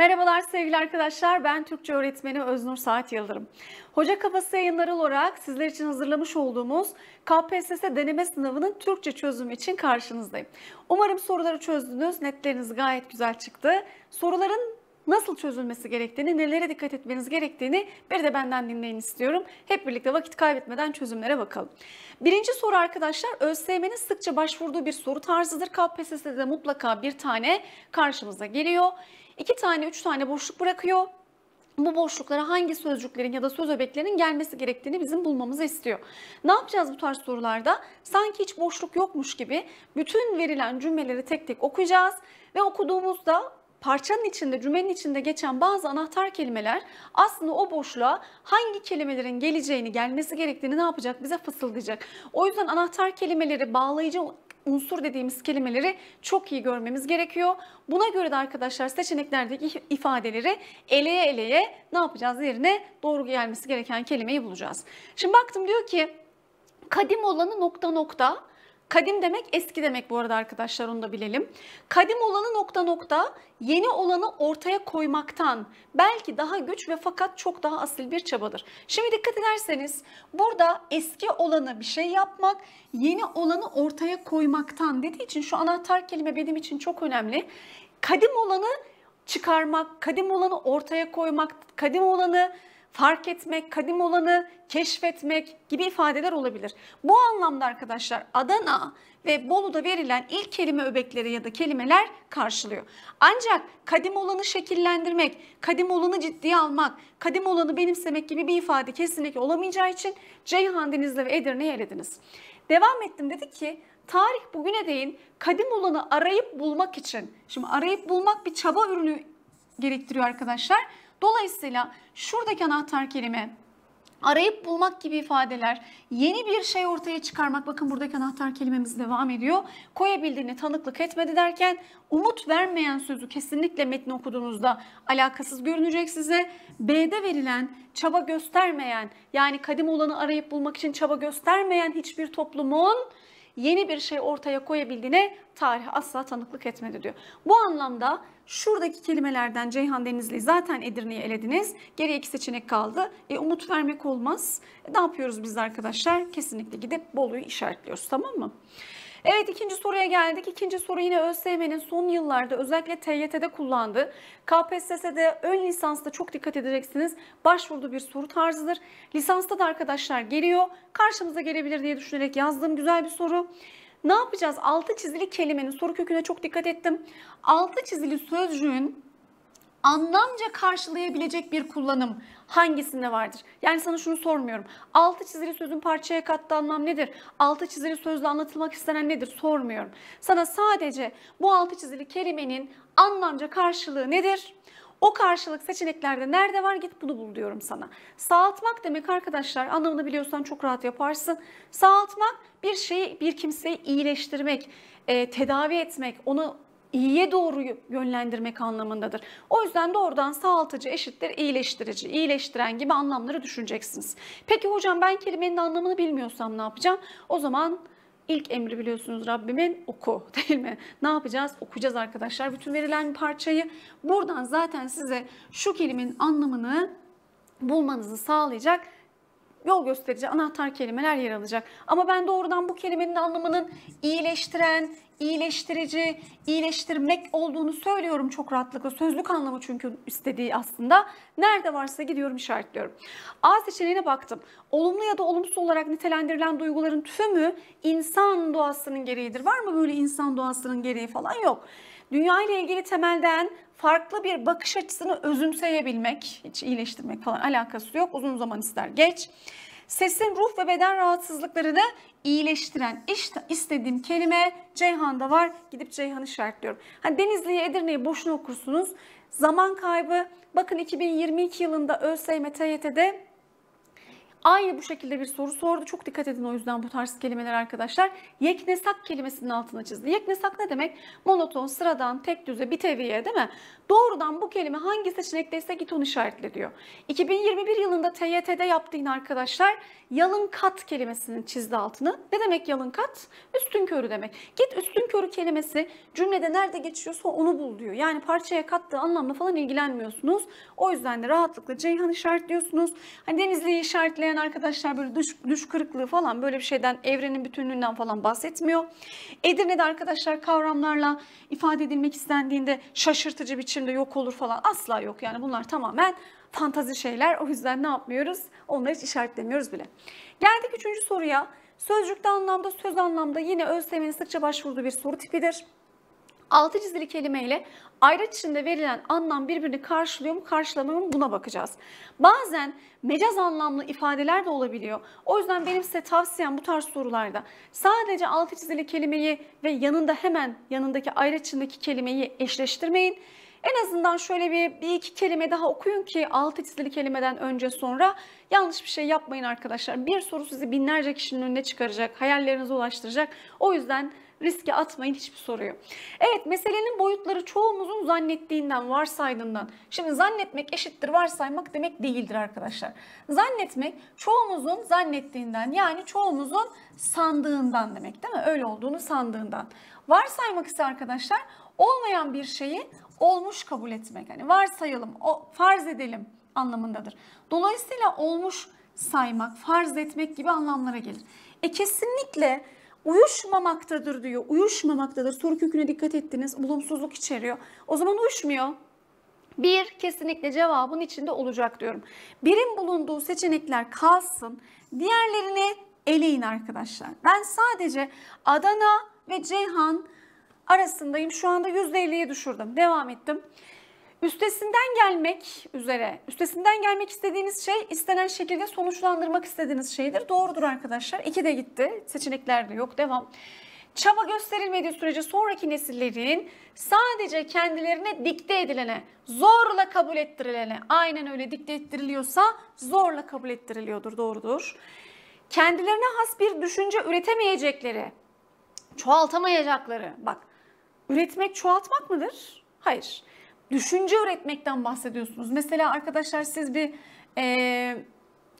Merhabalar sevgili arkadaşlar, ben Türkçe öğretmeni Öznur Saat Yıldırım. Hoca Kafası yayınları olarak sizler için hazırlamış olduğumuz KPSS deneme sınavının Türkçe çözümü için karşınızdayım. Umarım soruları çözdünüz, netleriniz gayet güzel çıktı. Soruların nasıl çözülmesi gerektiğini, nelere dikkat etmeniz gerektiğini bir de benden dinleyin istiyorum. Hep birlikte vakit kaybetmeden çözümlere bakalım. Birinci soru arkadaşlar ÖSYM'nin sıkça başvurduğu bir soru tarzıdır. KPSS'de de mutlaka bir tane karşımıza geliyor. 2 tane 3 tane boşluk bırakıyor. Bu boşluklara hangi sözcüklerin ya da söz öbeklerin gelmesi gerektiğini bizim bulmamızı istiyor. Ne yapacağız bu tarz sorularda? Sanki hiç boşluk yokmuş gibi bütün verilen cümleleri tek tek okuyacağız ve okuduğumuzda parçanın içinde, cümlenin içinde geçen bazı anahtar kelimeler aslında o boşluğa hangi kelimelerin geleceğini, gelmesi gerektiğini ne yapacak? Bize fısıldayacak. O yüzden anahtar kelimeleri, bağlayıcı unsur dediğimiz kelimeleri çok iyi görmemiz gerekiyor. Buna göre de arkadaşlar seçeneklerdeki ifadeleri eleye eleye ne yapacağız? Yerine doğru gelmesi gereken kelimeyi bulacağız. Şimdi baktım diyor ki kadim olanı nokta nokta Kadim demek eski demek bu arada arkadaşlar onu da bilelim. Kadim olanı nokta nokta yeni olanı ortaya koymaktan belki daha güç ve fakat çok daha asil bir çabadır. Şimdi dikkat ederseniz burada eski olanı bir şey yapmak, yeni olanı ortaya koymaktan dediği için şu anahtar kelime benim için çok önemli. Kadim olanı çıkarmak, kadim olanı ortaya koymak, kadim olanı fark etmek, kadim olanı keşfetmek gibi ifadeler olabilir. Bu anlamda arkadaşlar Adana ve Bolu'da verilen ilk kelime öbekleri ya da kelimeler karşılıyor. Ancak kadim olanı şekillendirmek, kadim olanı ciddiye almak, kadim olanı benimsemek gibi bir ifade kesinlikle olamayacağı için Ceyhan Denizli ve Edirne'yi elediniz. Devam ettim dedi ki tarih bugüne değin kadim olanı arayıp bulmak için, şimdi arayıp bulmak bir çaba ürünü gerektiriyor arkadaşlar. Dolayısıyla şuradaki anahtar kelime arayıp bulmak gibi ifadeler, yeni bir şey ortaya çıkarmak, bakın buradaki anahtar kelimemiz devam ediyor. Koyabildiğini tanıklık etmedi derken umut vermeyen sözü kesinlikle metni okuduğunuzda alakasız görünecek size. B'de verilen çaba göstermeyen yani kadim olanı arayıp bulmak için çaba göstermeyen hiçbir toplumun yeni bir şey ortaya koyabildiğine tarih asla tanıklık etmedi diyor. Bu anlamda şuradaki kelimelerden Ceyhan Denizli zaten Edirne'yi elediniz. Geriye iki seçenek kaldı. E, umut vermek olmaz. E, ne yapıyoruz biz arkadaşlar? Kesinlikle gidip Bolu'yu işaretliyoruz tamam mı? Evet ikinci soruya geldik. İkinci soru yine ÖSYM'nin son yıllarda özellikle TYT'de kullandığı KPSS'de ön lisansta çok dikkat edeceksiniz. Başvurduğu bir soru tarzıdır. Lisansta da arkadaşlar geliyor. Karşımıza gelebilir diye düşünerek yazdığım güzel bir soru. Ne yapacağız? Altı çizili kelimenin soru köküne çok dikkat ettim. Altı çizili sözcüğün anlamca karşılayabilecek bir kullanım hangisinde vardır? Yani sana şunu sormuyorum. Altı çizili sözün parçaya kattığı anlam nedir? Altı çizili sözle anlatılmak istenen nedir? Sormuyorum. Sana sadece bu altı çizili kelimenin anlamca karşılığı nedir? O karşılık seçeneklerde nerede var git bunu bul diyorum sana. Sağaltmak demek arkadaşlar anlamını biliyorsan çok rahat yaparsın. Sağaltmak bir şeyi bir kimseyi iyileştirmek, e, tedavi etmek, onu iyiye doğru yönlendirmek anlamındadır. O yüzden doğrudan sağaltıcı eşittir iyileştirici, iyileştiren gibi anlamları düşüneceksiniz. Peki hocam ben kelimenin anlamını bilmiyorsam ne yapacağım? O zaman ilk emri biliyorsunuz Rabbimin oku değil mi? Ne yapacağız? Okuyacağız arkadaşlar bütün verilen bir parçayı. Buradan zaten size şu kelimenin anlamını bulmanızı sağlayacak yol gösterici anahtar kelimeler yer alacak. Ama ben doğrudan bu kelimenin anlamının iyileştiren, iyileştirici, iyileştirmek olduğunu söylüyorum çok rahatlıkla. Sözlük anlamı çünkü istediği aslında. Nerede varsa gidiyorum işaretliyorum. A seçeneğine baktım. Olumlu ya da olumsuz olarak nitelendirilen duyguların tümü insan doğasının gereğidir. Var mı böyle insan doğasının gereği falan? Yok dünya ile ilgili temelden farklı bir bakış açısını özümseyebilmek, hiç iyileştirmek falan alakası yok. Uzun zaman ister geç. Sesin ruh ve beden rahatsızlıklarını iyileştiren işte istediğim kelime Ceyhan'da var. Gidip Ceyhan'ı şartlıyorum. Hani Denizli'yi, Edirne'yi boşuna okursunuz. Zaman kaybı. Bakın 2022 yılında ÖSYM TYT'de Aynı bu şekilde bir soru sordu. Çok dikkat edin o yüzden bu tarz kelimeler arkadaşlar. Yeknesak kelimesinin altına çizdi. Yeknesak ne demek? Monoton, sıradan, tek düze, bir teviye değil mi? Doğrudan bu kelime hangi seçenekteyse git onu işaretle diyor. 2021 yılında TYT'de yaptığın arkadaşlar yalın kat kelimesinin çizdi altını. Ne demek yalın kat? Üstün körü demek. Git üstün körü kelimesi cümlede nerede geçiyorsa onu bul diyor. Yani parçaya kattığı anlamla falan ilgilenmiyorsunuz. O yüzden de rahatlıkla Ceyhan işaretliyorsunuz. Hani Denizli'yi işaretle dinleyen arkadaşlar böyle düş, düş kırıklığı falan böyle bir şeyden evrenin bütünlüğünden falan bahsetmiyor. Edirne'de arkadaşlar kavramlarla ifade edilmek istendiğinde şaşırtıcı biçimde yok olur falan asla yok. Yani bunlar tamamen fantazi şeyler. O yüzden ne yapmıyoruz? Onları hiç işaretlemiyoruz bile. Geldik üçüncü soruya. Sözcükte anlamda, söz anlamda yine özlemin sıkça başvurduğu bir soru tipidir altı çizili kelimeyle ayrıt içinde verilen anlam birbirini karşılıyor mu karşılamıyor mu buna bakacağız. Bazen mecaz anlamlı ifadeler de olabiliyor. O yüzden benim size tavsiyem bu tarz sorularda sadece altı çizili kelimeyi ve yanında hemen yanındaki ayrıt içindeki kelimeyi eşleştirmeyin. En azından şöyle bir, bir iki kelime daha okuyun ki altı çizili kelimeden önce sonra yanlış bir şey yapmayın arkadaşlar. Bir soru sizi binlerce kişinin önüne çıkaracak, hayallerinize ulaştıracak. O yüzden riske atmayın hiçbir soruyu. Evet meselenin boyutları çoğumuzun zannettiğinden, varsaydığından. Şimdi zannetmek eşittir varsaymak demek değildir arkadaşlar. Zannetmek çoğumuzun zannettiğinden yani çoğumuzun sandığından demek değil mi? Öyle olduğunu sandığından. Varsaymak ise arkadaşlar olmayan bir şeyi olmuş kabul etmek. Hani varsayalım, o, farz edelim anlamındadır. Dolayısıyla olmuş saymak, farz etmek gibi anlamlara gelir. E kesinlikle uyuşmamaktadır diyor. Uyuşmamaktadır. Soru köküne dikkat ettiniz. Olumsuzluk içeriyor. O zaman uyuşmuyor. Bir kesinlikle cevabın içinde olacak diyorum. Birin bulunduğu seçenekler kalsın. Diğerlerini eleyin arkadaşlar. Ben sadece Adana ve Ceyhan arasındayım. Şu anda %50'ye düşürdüm. Devam ettim. Üstesinden gelmek üzere, üstesinden gelmek istediğiniz şey istenen şekilde sonuçlandırmak istediğiniz şeydir. Doğrudur arkadaşlar. İki de gitti. Seçenekler de yok. Devam. Çaba gösterilmediği sürece sonraki nesillerin sadece kendilerine dikte edilene, zorla kabul ettirilene, aynen öyle dikte ettiriliyorsa zorla kabul ettiriliyordur, doğrudur. Kendilerine has bir düşünce üretemeyecekleri, çoğaltamayacakları, bak üretmek çoğaltmak mıdır? Hayır. Hayır düşünce öğretmekten bahsediyorsunuz. Mesela arkadaşlar siz bir e,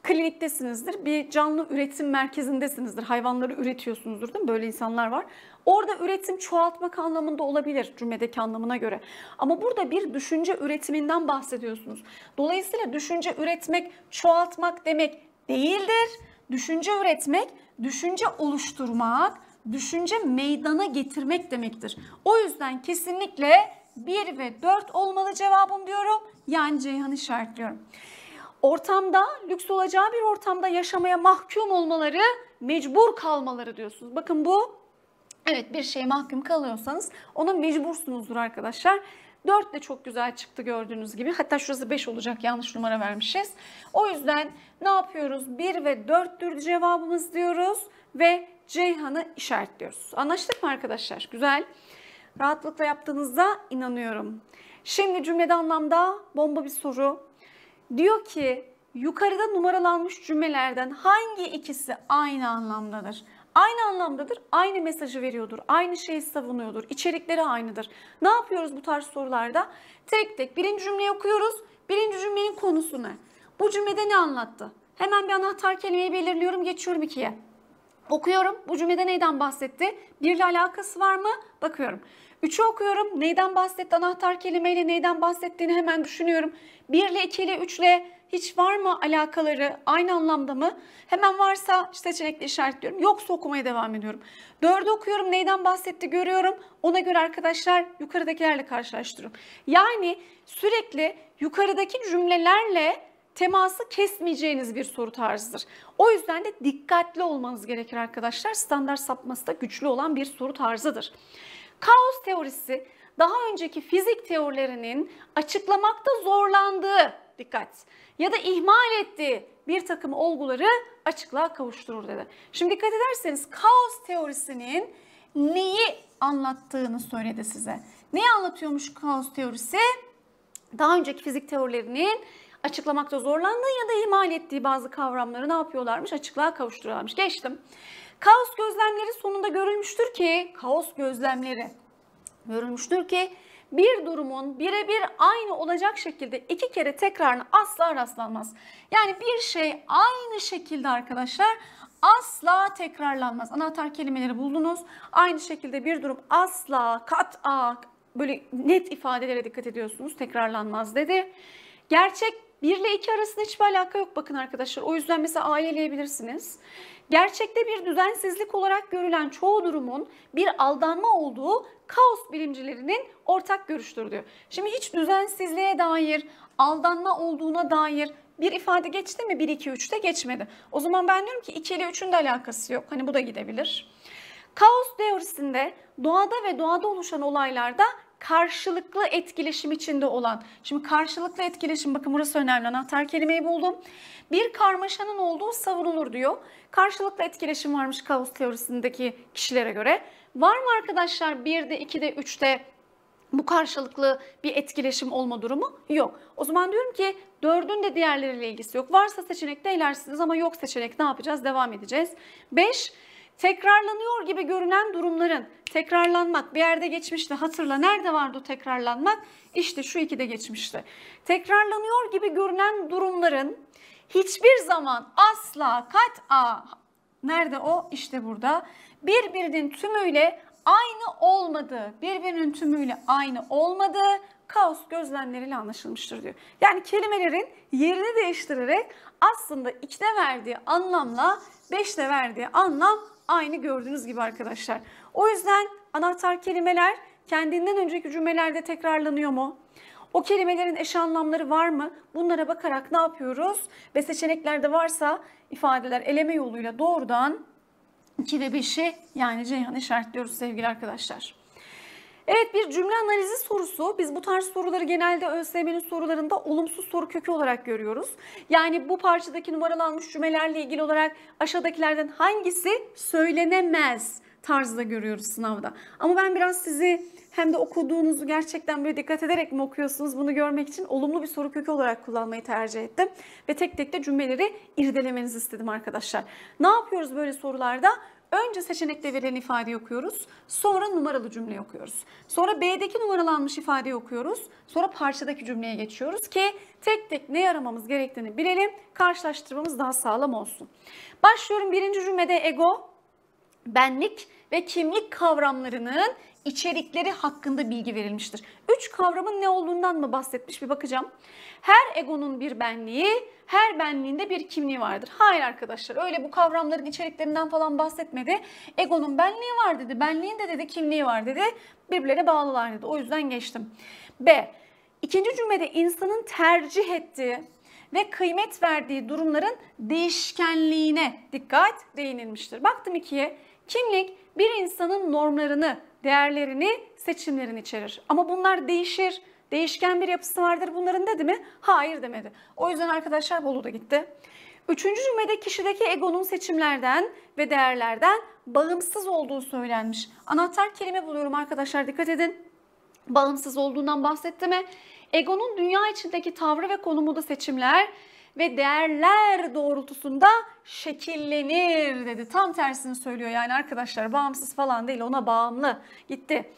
kliniktesinizdir, bir canlı üretim merkezindesinizdir, hayvanları üretiyorsunuzdur değil mi? Böyle insanlar var. Orada üretim çoğaltmak anlamında olabilir cümledeki anlamına göre. Ama burada bir düşünce üretiminden bahsediyorsunuz. Dolayısıyla düşünce üretmek, çoğaltmak demek değildir. Düşünce üretmek, düşünce oluşturmak, düşünce meydana getirmek demektir. O yüzden kesinlikle 1 ve 4 olmalı cevabım diyorum. Yani Ceyhan'ı işaretliyorum. Ortamda, lüks olacağı bir ortamda yaşamaya mahkum olmaları, mecbur kalmaları diyorsunuz. Bakın bu, evet bir şey mahkum kalıyorsanız ona mecbursunuzdur arkadaşlar. 4 de çok güzel çıktı gördüğünüz gibi. Hatta şurası 5 olacak yanlış numara vermişiz. O yüzden ne yapıyoruz? 1 ve 4'tür cevabımız diyoruz ve Ceyhan'ı işaretliyoruz. Anlaştık mı arkadaşlar? Güzel rahatlıkla yaptığınıza inanıyorum. Şimdi cümlede anlamda bomba bir soru. Diyor ki yukarıda numaralanmış cümlelerden hangi ikisi aynı anlamdadır? Aynı anlamdadır, aynı mesajı veriyordur, aynı şeyi savunuyordur, içerikleri aynıdır. Ne yapıyoruz bu tarz sorularda? Tek tek birinci cümleyi okuyoruz, birinci cümlenin konusu ne? Bu cümlede ne anlattı? Hemen bir anahtar kelimeyi belirliyorum, geçiyorum ikiye. Okuyorum, bu cümlede neyden bahsetti? Birle alakası var mı? Bakıyorum. 3'ü okuyorum. Neyden bahsetti? Anahtar kelimeyle neyden bahsettiğini hemen düşünüyorum. 1 ile 2 ile 3 ile hiç var mı alakaları aynı anlamda mı? Hemen varsa seçenekle işaretliyorum. Yoksa okumaya devam ediyorum. 4'ü okuyorum. Neyden bahsetti görüyorum. Ona göre arkadaşlar yukarıdakilerle karşılaştırıyorum. Yani sürekli yukarıdaki cümlelerle teması kesmeyeceğiniz bir soru tarzıdır. O yüzden de dikkatli olmanız gerekir arkadaşlar. Standart sapması da güçlü olan bir soru tarzıdır. Kaos teorisi daha önceki fizik teorilerinin açıklamakta zorlandığı, dikkat, ya da ihmal ettiği bir takım olguları açıklığa kavuşturur dedi. Şimdi dikkat ederseniz kaos teorisinin neyi anlattığını söyledi size. Neyi anlatıyormuş kaos teorisi? Daha önceki fizik teorilerinin açıklamakta zorlandığı ya da ihmal ettiği bazı kavramları ne yapıyorlarmış? Açıklığa kavuşturuyorlarmış. Geçtim. Kaos gözlemleri sonunda görülmüştür ki, kaos gözlemleri görülmüştür ki bir durumun birebir aynı olacak şekilde iki kere tekrarına asla rastlanmaz. Yani bir şey aynı şekilde arkadaşlar asla tekrarlanmaz. Anahtar kelimeleri buldunuz. Aynı şekilde bir durum asla kat'a böyle net ifadelere dikkat ediyorsunuz. Tekrarlanmaz dedi. Gerçek 1 ile 2 arasında hiçbir alaka yok bakın arkadaşlar. O yüzden mesela ayeleyebilirsiniz gerçekte bir düzensizlik olarak görülen çoğu durumun bir aldanma olduğu kaos bilimcilerinin ortak görüştür diyor. Şimdi hiç düzensizliğe dair, aldanma olduğuna dair bir ifade geçti mi? 1, 2, 3'te geçmedi. O zaman ben diyorum ki 2 ile 3'ün de alakası yok. Hani bu da gidebilir. Kaos teorisinde doğada ve doğada oluşan olaylarda karşılıklı etkileşim içinde olan. Şimdi karşılıklı etkileşim bakın burası önemli anahtar kelimeyi buldum. Bir karmaşanın olduğu savunulur diyor. Karşılıklı etkileşim varmış kaos teorisindeki kişilere göre. Var mı arkadaşlar 1'de, 2'de, 3'te bu karşılıklı bir etkileşim olma durumu yok. O zaman diyorum ki dördün de diğerleriyle ilgisi yok. Varsa seçenekte ilersiniz ama yok seçenek ne yapacağız? Devam edeceğiz. 5 tekrarlanıyor gibi görünen durumların tekrarlanmak bir yerde geçmişte hatırla nerede vardı o tekrarlanmak işte şu ikide geçmişti. Tekrarlanıyor gibi görünen durumların hiçbir zaman asla kat a nerede o işte burada birbirinin tümüyle aynı olmadığı birbirinin tümüyle aynı olmadığı kaos gözlemleriyle anlaşılmıştır diyor. Yani kelimelerin yerini değiştirerek aslında 2'de verdiği anlamla 5'te verdiği anlam aynı gördüğünüz gibi arkadaşlar. O yüzden anahtar kelimeler kendinden önceki cümlelerde tekrarlanıyor mu? O kelimelerin eş anlamları var mı? Bunlara bakarak ne yapıyoruz? Ve seçeneklerde varsa ifadeler eleme yoluyla doğrudan 2 ve 5'i yani Ceyhan'ı işaretliyoruz sevgili arkadaşlar. Evet bir cümle analizi sorusu. Biz bu tarz soruları genelde ÖSYM'nin sorularında olumsuz soru kökü olarak görüyoruz. Yani bu parçadaki numaralanmış cümlelerle ilgili olarak aşağıdakilerden hangisi söylenemez tarzda görüyoruz sınavda. Ama ben biraz sizi hem de okuduğunuzu gerçekten böyle dikkat ederek mi okuyorsunuz bunu görmek için olumlu bir soru kökü olarak kullanmayı tercih ettim. Ve tek tek de cümleleri irdelemenizi istedim arkadaşlar. Ne yapıyoruz böyle sorularda? Önce seçenekte verilen ifadeyi okuyoruz. Sonra numaralı cümle okuyoruz. Sonra B'deki numaralanmış ifadeyi okuyoruz. Sonra parçadaki cümleye geçiyoruz ki tek tek ne aramamız gerektiğini bilelim. Karşılaştırmamız daha sağlam olsun. Başlıyorum birinci cümlede ego, benlik ve kimlik kavramlarının içerikleri hakkında bilgi verilmiştir. Üç kavramın ne olduğundan mı bahsetmiş bir bakacağım. Her egonun bir benliği, her benliğinde bir kimliği vardır. Hayır arkadaşlar öyle bu kavramların içeriklerinden falan bahsetmedi. Egonun benliği var dedi, benliğin de dedi, kimliği var dedi. Birbirlerine bağlılar dedi. O yüzden geçtim. B. İkinci cümlede insanın tercih ettiği, ve kıymet verdiği durumların değişkenliğine dikkat değinilmiştir. Baktım ikiye. Kimlik bir insanın normlarını, değerlerini seçimlerin içerir. Ama bunlar değişir. Değişken bir yapısı vardır bunların dedi mi? Hayır demedi. O yüzden arkadaşlar Bolu da gitti. Üçüncü cümlede kişideki egonun seçimlerden ve değerlerden bağımsız olduğu söylenmiş. Anahtar kelime buluyorum arkadaşlar dikkat edin. Bağımsız olduğundan bahsetti mi? Egonun dünya içindeki tavrı ve konumu da seçimler ve değerler doğrultusunda şekillenir dedi. Tam tersini söylüyor yani arkadaşlar bağımsız falan değil ona bağımlı gitti.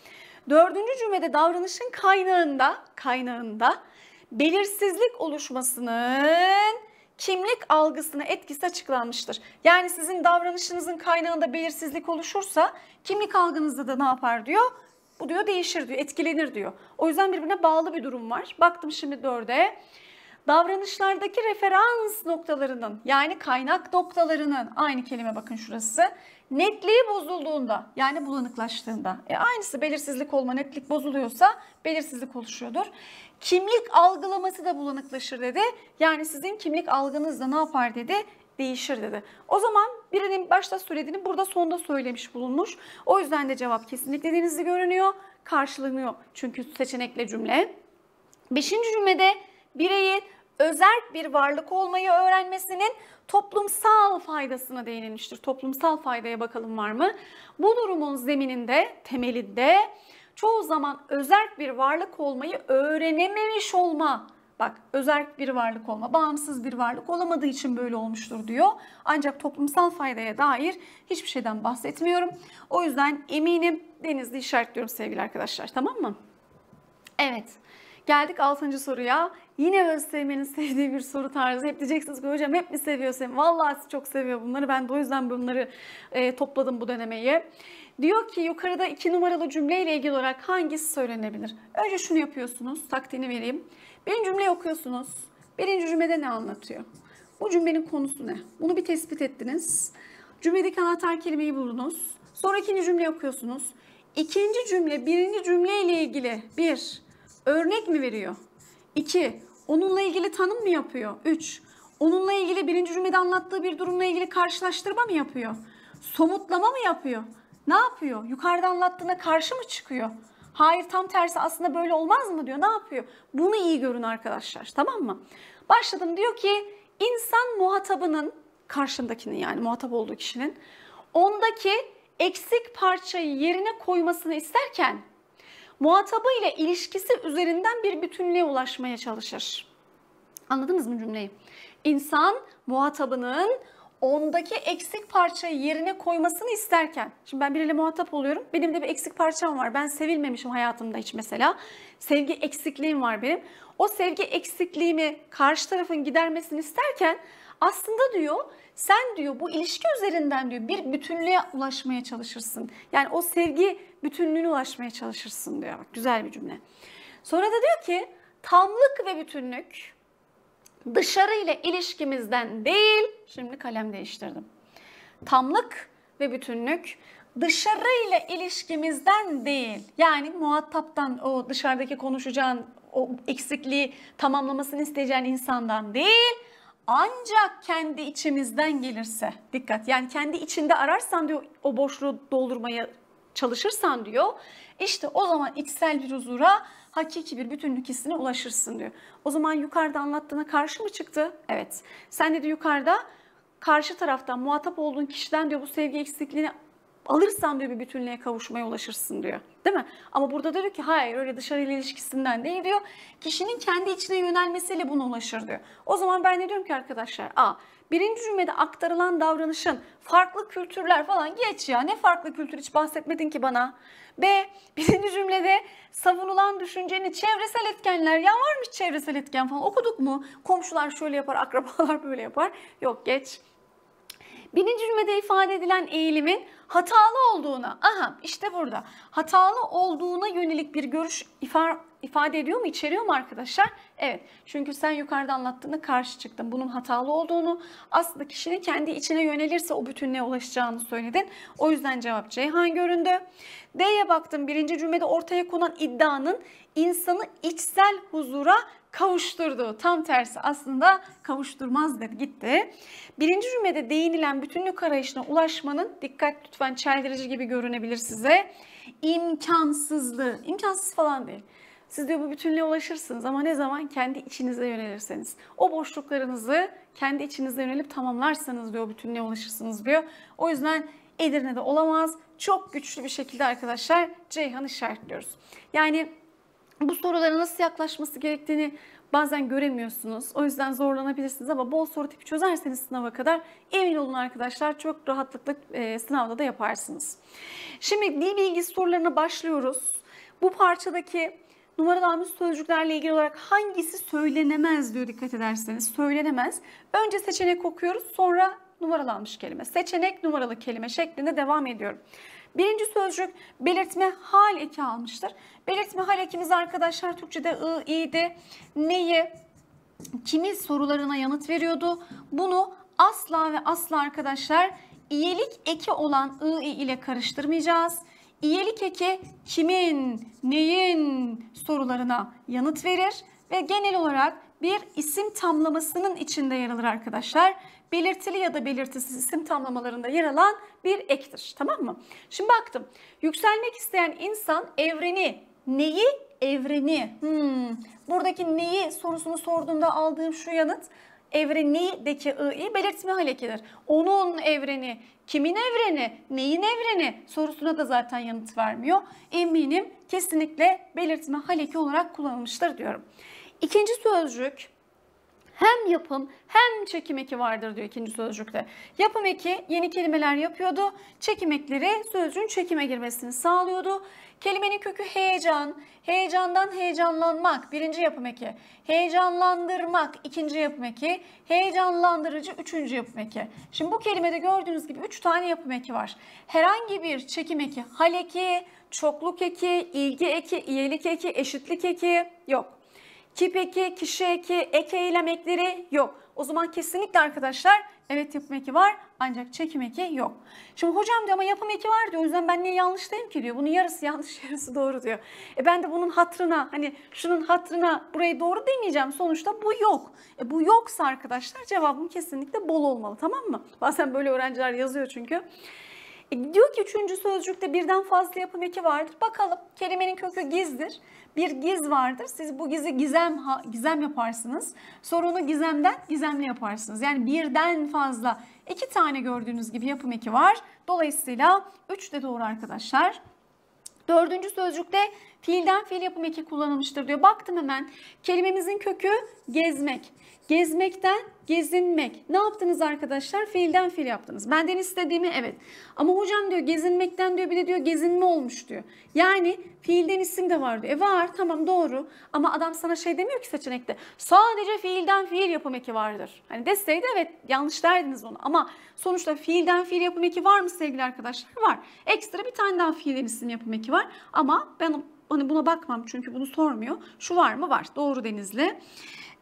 Dördüncü cümlede davranışın kaynağında, kaynağında belirsizlik oluşmasının kimlik algısına etkisi açıklanmıştır. Yani sizin davranışınızın kaynağında belirsizlik oluşursa kimlik algınızda da ne yapar diyor? Bu diyor değişir diyor, etkilenir diyor. O yüzden birbirine bağlı bir durum var. Baktım şimdi dörde davranışlardaki referans noktalarının yani kaynak noktalarının aynı kelime bakın şurası netliği bozulduğunda yani bulanıklaştığında e aynısı belirsizlik olma netlik bozuluyorsa belirsizlik oluşuyordur. Kimlik algılaması da bulanıklaşır dedi. Yani sizin kimlik algınız da ne yapar dedi? değişir dedi. O zaman birinin başta söylediğini burada sonda söylemiş bulunmuş. O yüzden de cevap kesinlikle denizli görünüyor. Karşılanıyor çünkü seçenekle cümle. Beşinci cümlede bireyin özerk bir varlık olmayı öğrenmesinin toplumsal faydasına değinilmiştir. Toplumsal faydaya bakalım var mı? Bu durumun zemininde, temelinde çoğu zaman özerk bir varlık olmayı öğrenememiş olma Bak özerk bir varlık olma, bağımsız bir varlık olamadığı için böyle olmuştur diyor. Ancak toplumsal faydaya dair hiçbir şeyden bahsetmiyorum. O yüzden eminim Denizli işaretliyorum sevgili arkadaşlar tamam mı? Evet. Geldik 6. soruya. Yine ÖSYM'nin sevdiği bir soru tarzı. Hep diyeceksiniz ki hocam hep mi seviyor ÖSYM? Vallahi siz çok seviyor bunları. Ben de o yüzden bunları e, topladım bu denemeyi. Diyor ki yukarıda iki numaralı cümleyle ilgili olarak hangisi söylenebilir? Önce şunu yapıyorsunuz. Taktiğini vereyim. Birinci cümleyi okuyorsunuz. Birinci cümlede ne anlatıyor? Bu cümlenin konusu ne? Bunu bir tespit ettiniz. Cümledeki anahtar kelimeyi buldunuz. Sonra ikinci cümle okuyorsunuz. İkinci cümle birinci cümleyle ilgili bir örnek mi veriyor? 2. Onunla ilgili tanım mı yapıyor? 3. Onunla ilgili birinci cümlede anlattığı bir durumla ilgili karşılaştırma mı yapıyor? Somutlama mı yapıyor? Ne yapıyor? Yukarıda anlattığına karşı mı çıkıyor? Hayır tam tersi aslında böyle olmaz mı diyor. Ne yapıyor? Bunu iyi görün arkadaşlar tamam mı? Başladım diyor ki insan muhatabının karşındakinin yani muhatap olduğu kişinin ondaki eksik parçayı yerine koymasını isterken muhatabı ile ilişkisi üzerinden bir bütünlüğe ulaşmaya çalışır. Anladınız mı cümleyi? İnsan muhatabının ondaki eksik parçayı yerine koymasını isterken, şimdi ben biriyle muhatap oluyorum, benim de bir eksik parçam var, ben sevilmemişim hayatımda hiç mesela, sevgi eksikliğim var benim. O sevgi eksikliğimi karşı tarafın gidermesini isterken aslında diyor sen diyor bu ilişki üzerinden diyor bir bütünlüğe ulaşmaya çalışırsın. Yani o sevgi bütünlüğüne ulaşmaya çalışırsın diyor. Bak, güzel bir cümle. Sonra da diyor ki tamlık ve bütünlük dışarı ile ilişkimizden değil, şimdi kalem değiştirdim. Tamlık ve bütünlük dışarı ile ilişkimizden değil. Yani muhataptan o dışarıdaki konuşacağın o eksikliği tamamlamasını isteyeceğin insandan değil ancak kendi içimizden gelirse dikkat yani kendi içinde ararsan diyor o boşluğu doldurmaya çalışırsan diyor işte o zaman içsel bir huzura hakiki bir bütünlük hissine ulaşırsın diyor. O zaman yukarıda anlattığına karşı mı çıktı? Evet. Sen dedi yukarıda karşı taraftan muhatap olduğun kişiden diyor bu sevgi eksikliğini alırsan diyor bir bütünlüğe kavuşmaya ulaşırsın diyor. Değil mi? Ama burada diyor ki hayır öyle dışarıyla ilişkisinden değil diyor. Kişinin kendi içine yönelmesiyle buna ulaşır diyor. O zaman ben ne diyorum ki arkadaşlar? A birinci cümlede aktarılan davranışın farklı kültürler falan geç ya. Ne farklı kültür hiç bahsetmedin ki bana. B. Birinci cümlede savunulan düşünceni çevresel etkenler. Ya var mı hiç çevresel etken falan okuduk mu? Komşular şöyle yapar, akrabalar böyle yapar. Yok geç. Birinci cümlede ifade edilen eğilimin hatalı olduğuna, aha işte burada hatalı olduğuna yönelik bir görüş ifa ifade ediyor mu, içeriyor mu arkadaşlar? Evet. Çünkü sen yukarıda anlattığını karşı çıktın. Bunun hatalı olduğunu, aslında kişinin kendi içine yönelirse o bütünlüğe ulaşacağını söyledin. O yüzden cevap Ceyhan göründü. D'ye baktım. Birinci cümlede ortaya konan iddianın insanı içsel huzura kavuşturdu. Tam tersi aslında kavuşturmaz dedi gitti. Birinci cümlede değinilen bütünlük arayışına ulaşmanın dikkat lütfen çeldirici gibi görünebilir size. imkansızlığı imkansız falan değil siz diyor bu bütünlüğe ulaşırsınız ama ne zaman kendi içinize yönelirseniz. O boşluklarınızı kendi içinize yönelip tamamlarsanız diyor bütünlüğe ulaşırsınız diyor. O yüzden Edirne'de olamaz. Çok güçlü bir şekilde arkadaşlar Ceyhan'ı işaretliyoruz. Yani bu sorulara nasıl yaklaşması gerektiğini bazen göremiyorsunuz. O yüzden zorlanabilirsiniz ama bol soru tipi çözerseniz sınava kadar emin olun arkadaşlar çok rahatlıkla e, sınavda da yaparsınız. Şimdi dil bilgi sorularına başlıyoruz. Bu parçadaki numaralanmış sözcüklerle ilgili olarak hangisi söylenemez diyor dikkat ederseniz. Söylenemez. Önce seçenek okuyoruz sonra numaralanmış kelime. Seçenek numaralı kelime şeklinde devam ediyorum. Birinci sözcük belirtme hal eki almıştır. Belirtme hal ekimiz arkadaşlar Türkçe'de ı, i'di. Neyi, kimi sorularına yanıt veriyordu. Bunu asla ve asla arkadaşlar iyilik eki olan ı, i ile karıştırmayacağız iyilik eki kimin, neyin sorularına yanıt verir ve genel olarak bir isim tamlamasının içinde yer alır arkadaşlar. Belirtili ya da belirtisiz isim tamlamalarında yer alan bir ektir. Tamam mı? Şimdi baktım. Yükselmek isteyen insan evreni, neyi? Evreni. Hmm. Buradaki neyi sorusunu sorduğumda aldığım şu yanıt evreni'deki i'yi belirtme halekidir. Onun evreni, kimin evreni, neyin evreni sorusuna da zaten yanıt vermiyor. Eminim kesinlikle belirtme haleki olarak kullanılmıştır diyorum. İkinci sözcük hem yapım hem çekim eki vardır diyor ikinci sözcükte. Yapım eki yeni kelimeler yapıyordu. Çekim ekleri sözcüğün çekime girmesini sağlıyordu. Kelimenin kökü heyecan. Heyecandan heyecanlanmak birinci yapım eki. Heyecanlandırmak ikinci yapım eki. Heyecanlandırıcı üçüncü yapım eki. Şimdi bu kelimede gördüğünüz gibi üç tane yapım eki var. Herhangi bir çekim eki, hal eki, çokluk eki, ilgi eki, iyilik eki, eşitlik eki yok. Kip eki, kişi eki, ek eylem ekleri yok. O zaman kesinlikle arkadaşlar evet yapım eki var ancak çekim eki yok. Şimdi hocam diyor ama yapım eki var diyor o yüzden ben niye yanlış yanlıştayım ki diyor. Bunun yarısı yanlış yarısı doğru diyor. E ben de bunun hatrına hani şunun hatrına burayı doğru demeyeceğim. Sonuçta bu yok. E bu yoksa arkadaşlar cevabım kesinlikle bol olmalı tamam mı? Bazen böyle öğrenciler yazıyor çünkü. E, diyor ki üçüncü sözcükte birden fazla yapım eki vardır. Bakalım kelimenin kökü gizdir. Bir giz vardır. Siz bu gizi gizem gizem yaparsınız. Sorunu gizemden gizemli yaparsınız. Yani birden fazla iki tane gördüğünüz gibi yapım eki var. Dolayısıyla 3 de doğru arkadaşlar. Dördüncü sözcükte fiilden fiil yapım eki kullanılmıştır diyor. Baktım hemen kelimemizin kökü gezmek. Gezmekten gezinmek. Ne yaptınız arkadaşlar? Fiilden fiil yaptınız. Benden istediğimi evet. Ama hocam diyor gezinmekten diyor bir de diyor gezinme olmuş diyor. Yani fiilden isim de var diyor. E var tamam doğru. Ama adam sana şey demiyor ki seçenekte. Sadece fiilden fiil yapım eki vardır. Hani deseydi evet yanlış derdiniz onu. Ama sonuçta fiilden fiil yapım eki var mı sevgili arkadaşlar? Var. Ekstra bir tane daha fiilden isim yapım eki var. Ama ben hani buna bakmam çünkü bunu sormuyor. Şu var mı? Var. Doğru Denizli.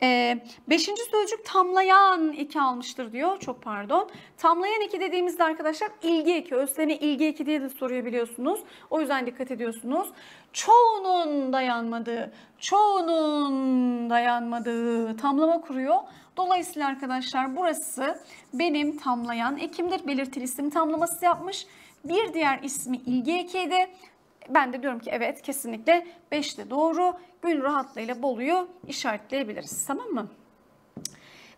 E, beşinci sözcük tamlayan iki almıştır diyor. Çok pardon. Tamlayan iki dediğimizde arkadaşlar ilgi eki. Özleme ilgi iki diye de soruyor biliyorsunuz. O yüzden dikkat ediyorsunuz. Çoğunun dayanmadığı, çoğunun dayanmadığı tamlama kuruyor. Dolayısıyla arkadaşlar burası benim tamlayan ekimdir. Belirtili isim tamlaması yapmış. Bir diğer ismi ilgi ekiydi. Ben de diyorum ki evet kesinlikle 5 de doğru. gün rahatlığıyla Bolu'yu işaretleyebiliriz. Tamam mı?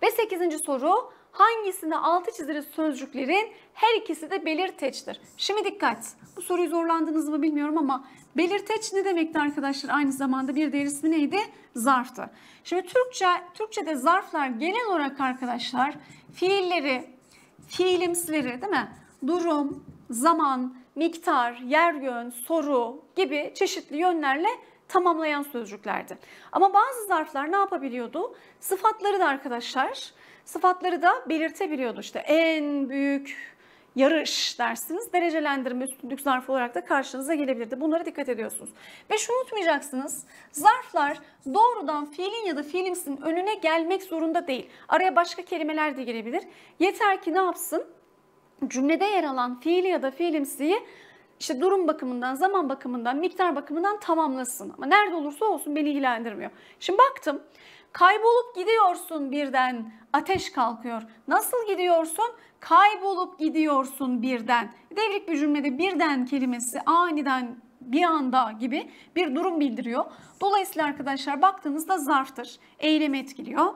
Ve 8. soru hangisinde altı çizili sözcüklerin her ikisi de belirteçtir? Şimdi dikkat. Bu soruyu zorlandınız mı bilmiyorum ama belirteç ne demekti arkadaşlar? Aynı zamanda bir diğer ismi neydi? Zarftı. Şimdi Türkçe Türkçede zarflar genel olarak arkadaşlar fiilleri, fiilimsileri değil mi? Durum, zaman, miktar, yer yön, soru gibi çeşitli yönlerle tamamlayan sözcüklerdi. Ama bazı zarflar ne yapabiliyordu? Sıfatları da arkadaşlar, sıfatları da belirtebiliyordu. İşte en büyük yarış dersiniz. Derecelendirme, üstünlük zarfı olarak da karşınıza gelebilirdi. Bunlara dikkat ediyorsunuz. Ve şunu unutmayacaksınız. Zarflar doğrudan fiilin ya da fiilimsin önüne gelmek zorunda değil. Araya başka kelimeler de girebilir. Yeter ki ne yapsın? cümlede yer alan fiili ya da fiilimsiyi işte durum bakımından, zaman bakımından, miktar bakımından tamamlasın. Ama nerede olursa olsun beni ilgilendirmiyor. Şimdi baktım kaybolup gidiyorsun birden ateş kalkıyor. Nasıl gidiyorsun? Kaybolup gidiyorsun birden. Devrik bir cümlede birden kelimesi aniden bir anda gibi bir durum bildiriyor. Dolayısıyla arkadaşlar baktığınızda zarftır. Eylemi etkiliyor.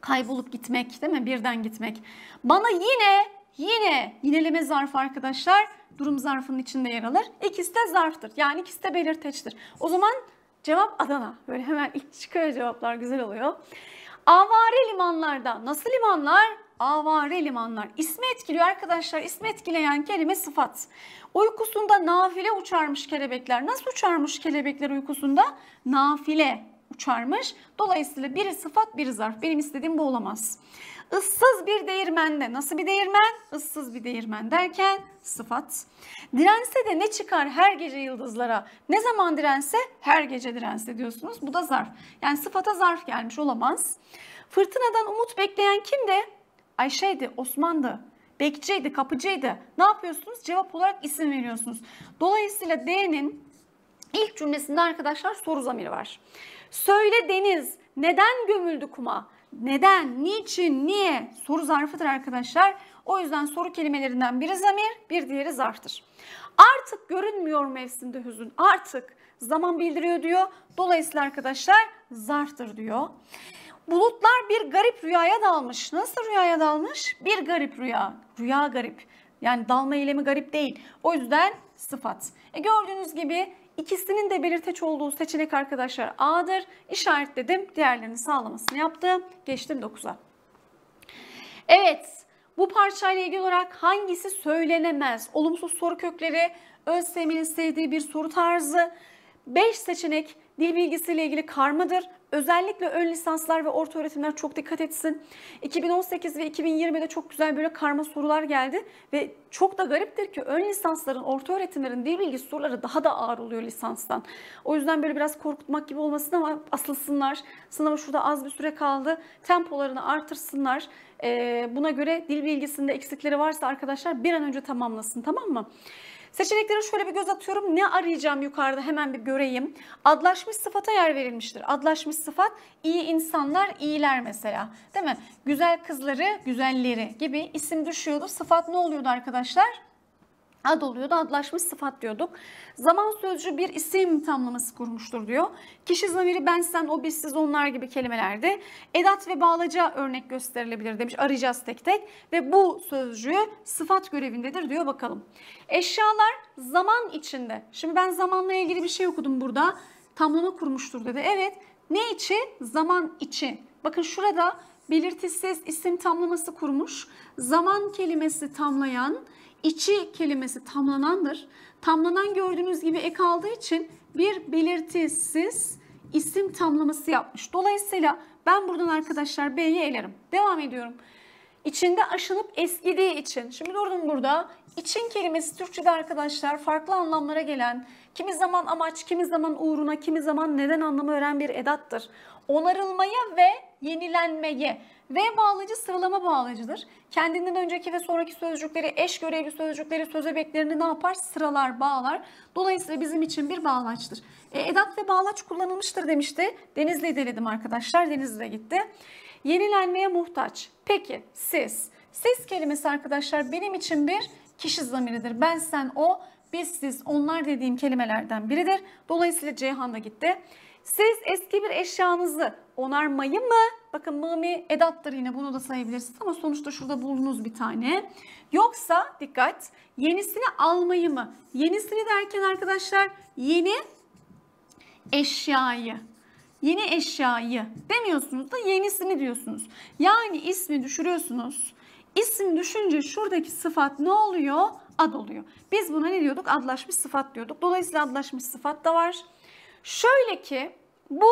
Kaybolup gitmek değil mi? Birden gitmek. Bana yine Yine yineleme zarfı arkadaşlar durum zarfının içinde yer alır. İkisi de zarftır. Yani ikisi de belirteçtir. O zaman cevap Adana. Böyle hemen ilk çıkıyor cevaplar güzel oluyor. Avare limanlarda nasıl limanlar? avare limanlar. İsmi etkiliyor arkadaşlar. İsmi etkileyen kelime sıfat. Uykusunda nafile uçarmış kelebekler. Nasıl uçarmış kelebekler uykusunda? Nafile uçarmış. Dolayısıyla biri sıfat biri zarf. Benim istediğim bu olamaz. Issız bir değirmende nasıl bir değirmen? Issız bir değirmen derken sıfat. Dirense de ne çıkar her gece yıldızlara? Ne zaman dirense? Her gece dirense diyorsunuz. Bu da zarf. Yani sıfata zarf gelmiş olamaz. Fırtınadan umut bekleyen kimdi? Ayşe'ydi, Osman'dı bekçiydi, kapıcıydı. Ne yapıyorsunuz? Cevap olarak isim veriyorsunuz. Dolayısıyla D'nin ilk cümlesinde arkadaşlar soru zamiri var. Söyle deniz neden gömüldü kuma? Neden, niçin, niye? Soru zarfıdır arkadaşlar. O yüzden soru kelimelerinden biri zamir, bir diğeri zarftır. Artık görünmüyor mevsimde hüzün. Artık zaman bildiriyor diyor. Dolayısıyla arkadaşlar zarftır diyor. Bulutlar bir garip rüyaya dalmış. Nasıl rüyaya dalmış? Bir garip rüya. Rüya garip. Yani dalma eylemi garip değil. O yüzden sıfat. E gördüğünüz gibi İkisinin de belirteç olduğu seçenek arkadaşlar A'dır. İşaretledim. Diğerlerini sağlamasını yaptı. Geçtim 9'a. Evet. Bu parçayla ilgili olarak hangisi söylenemez? Olumsuz soru kökleri, ÖSYM'nin sevdiği bir soru tarzı. 5 seçenek dil bilgisiyle ilgili karmadır Özellikle ön lisanslar ve orta öğretimler çok dikkat etsin. 2018 ve 2020'de çok güzel böyle karma sorular geldi ve çok da gariptir ki ön lisansların, orta öğretimlerin dil bilgi soruları daha da ağır oluyor lisanstan. O yüzden böyle biraz korkutmak gibi olmasın ama asılsınlar. Sınava şurada az bir süre kaldı. Tempolarını artırsınlar. Ee, buna göre dil bilgisinde eksikleri varsa arkadaşlar bir an önce tamamlasın tamam mı? Seçeneklere şöyle bir göz atıyorum. Ne arayacağım yukarıda hemen bir göreyim. Adlaşmış sıfata yer verilmiştir. Adlaşmış sıfat iyi insanlar, iyiler mesela. Değil mi? Güzel kızları, güzelleri gibi isim düşüyordu. Sıfat ne oluyordu arkadaşlar? ad oluyordu, adlaşmış sıfat diyorduk. Zaman sözcü bir isim tamlaması kurmuştur diyor. Kişi zamiri ben, sen, o, biz, siz, onlar gibi kelimelerde edat ve bağlaca örnek gösterilebilir demiş. Arayacağız tek tek ve bu sözcüğü sıfat görevindedir diyor bakalım. Eşyalar zaman içinde. Şimdi ben zamanla ilgili bir şey okudum burada. Tamlama kurmuştur dedi. Evet. Ne içi? Zaman içi. Bakın şurada belirtisiz isim tamlaması kurmuş. Zaman kelimesi tamlayan içi kelimesi tamlanandır. Tamlanan gördüğünüz gibi ek aldığı için bir belirtisiz isim tamlaması yapmış. Dolayısıyla ben buradan arkadaşlar B'yi elerim. Devam ediyorum. İçinde aşınıp eskidiği için. Şimdi durdum burada. İçin kelimesi Türkçe'de arkadaşlar farklı anlamlara gelen, kimi zaman amaç, kimi zaman uğruna, kimi zaman neden anlamı öğren bir edattır. Onarılmaya ve yenilenmeye V bağlacı sıralama bağlacıdır. Kendinden önceki ve sonraki sözcükleri, eş görevli sözcükleri, söz öbeklerini ne yapar? Sıralar, bağlar. Dolayısıyla bizim için bir bağlaçtır. E, edat ve bağlaç kullanılmıştır demişti. Denizli'yi deledim arkadaşlar. Denizli'de gitti. Yenilenmeye muhtaç. Peki siz. Siz kelimesi arkadaşlar benim için bir kişi zamiridir. Ben, sen, o, biz, siz, onlar dediğim kelimelerden biridir. Dolayısıyla Ceyhan da gitti. Siz eski bir eşyanızı onarmayı mı? Bakın mami edattır yine bunu da sayabilirsiniz ama sonuçta şurada buldunuz bir tane. Yoksa dikkat yenisini almayı mı? Yenisini derken arkadaşlar yeni eşyayı yeni eşyayı demiyorsunuz da yenisini diyorsunuz. Yani ismi düşürüyorsunuz. İsim düşünce şuradaki sıfat ne oluyor? Ad oluyor. Biz buna ne diyorduk? Adlaşmış sıfat diyorduk. Dolayısıyla adlaşmış sıfat da var. Şöyle ki bu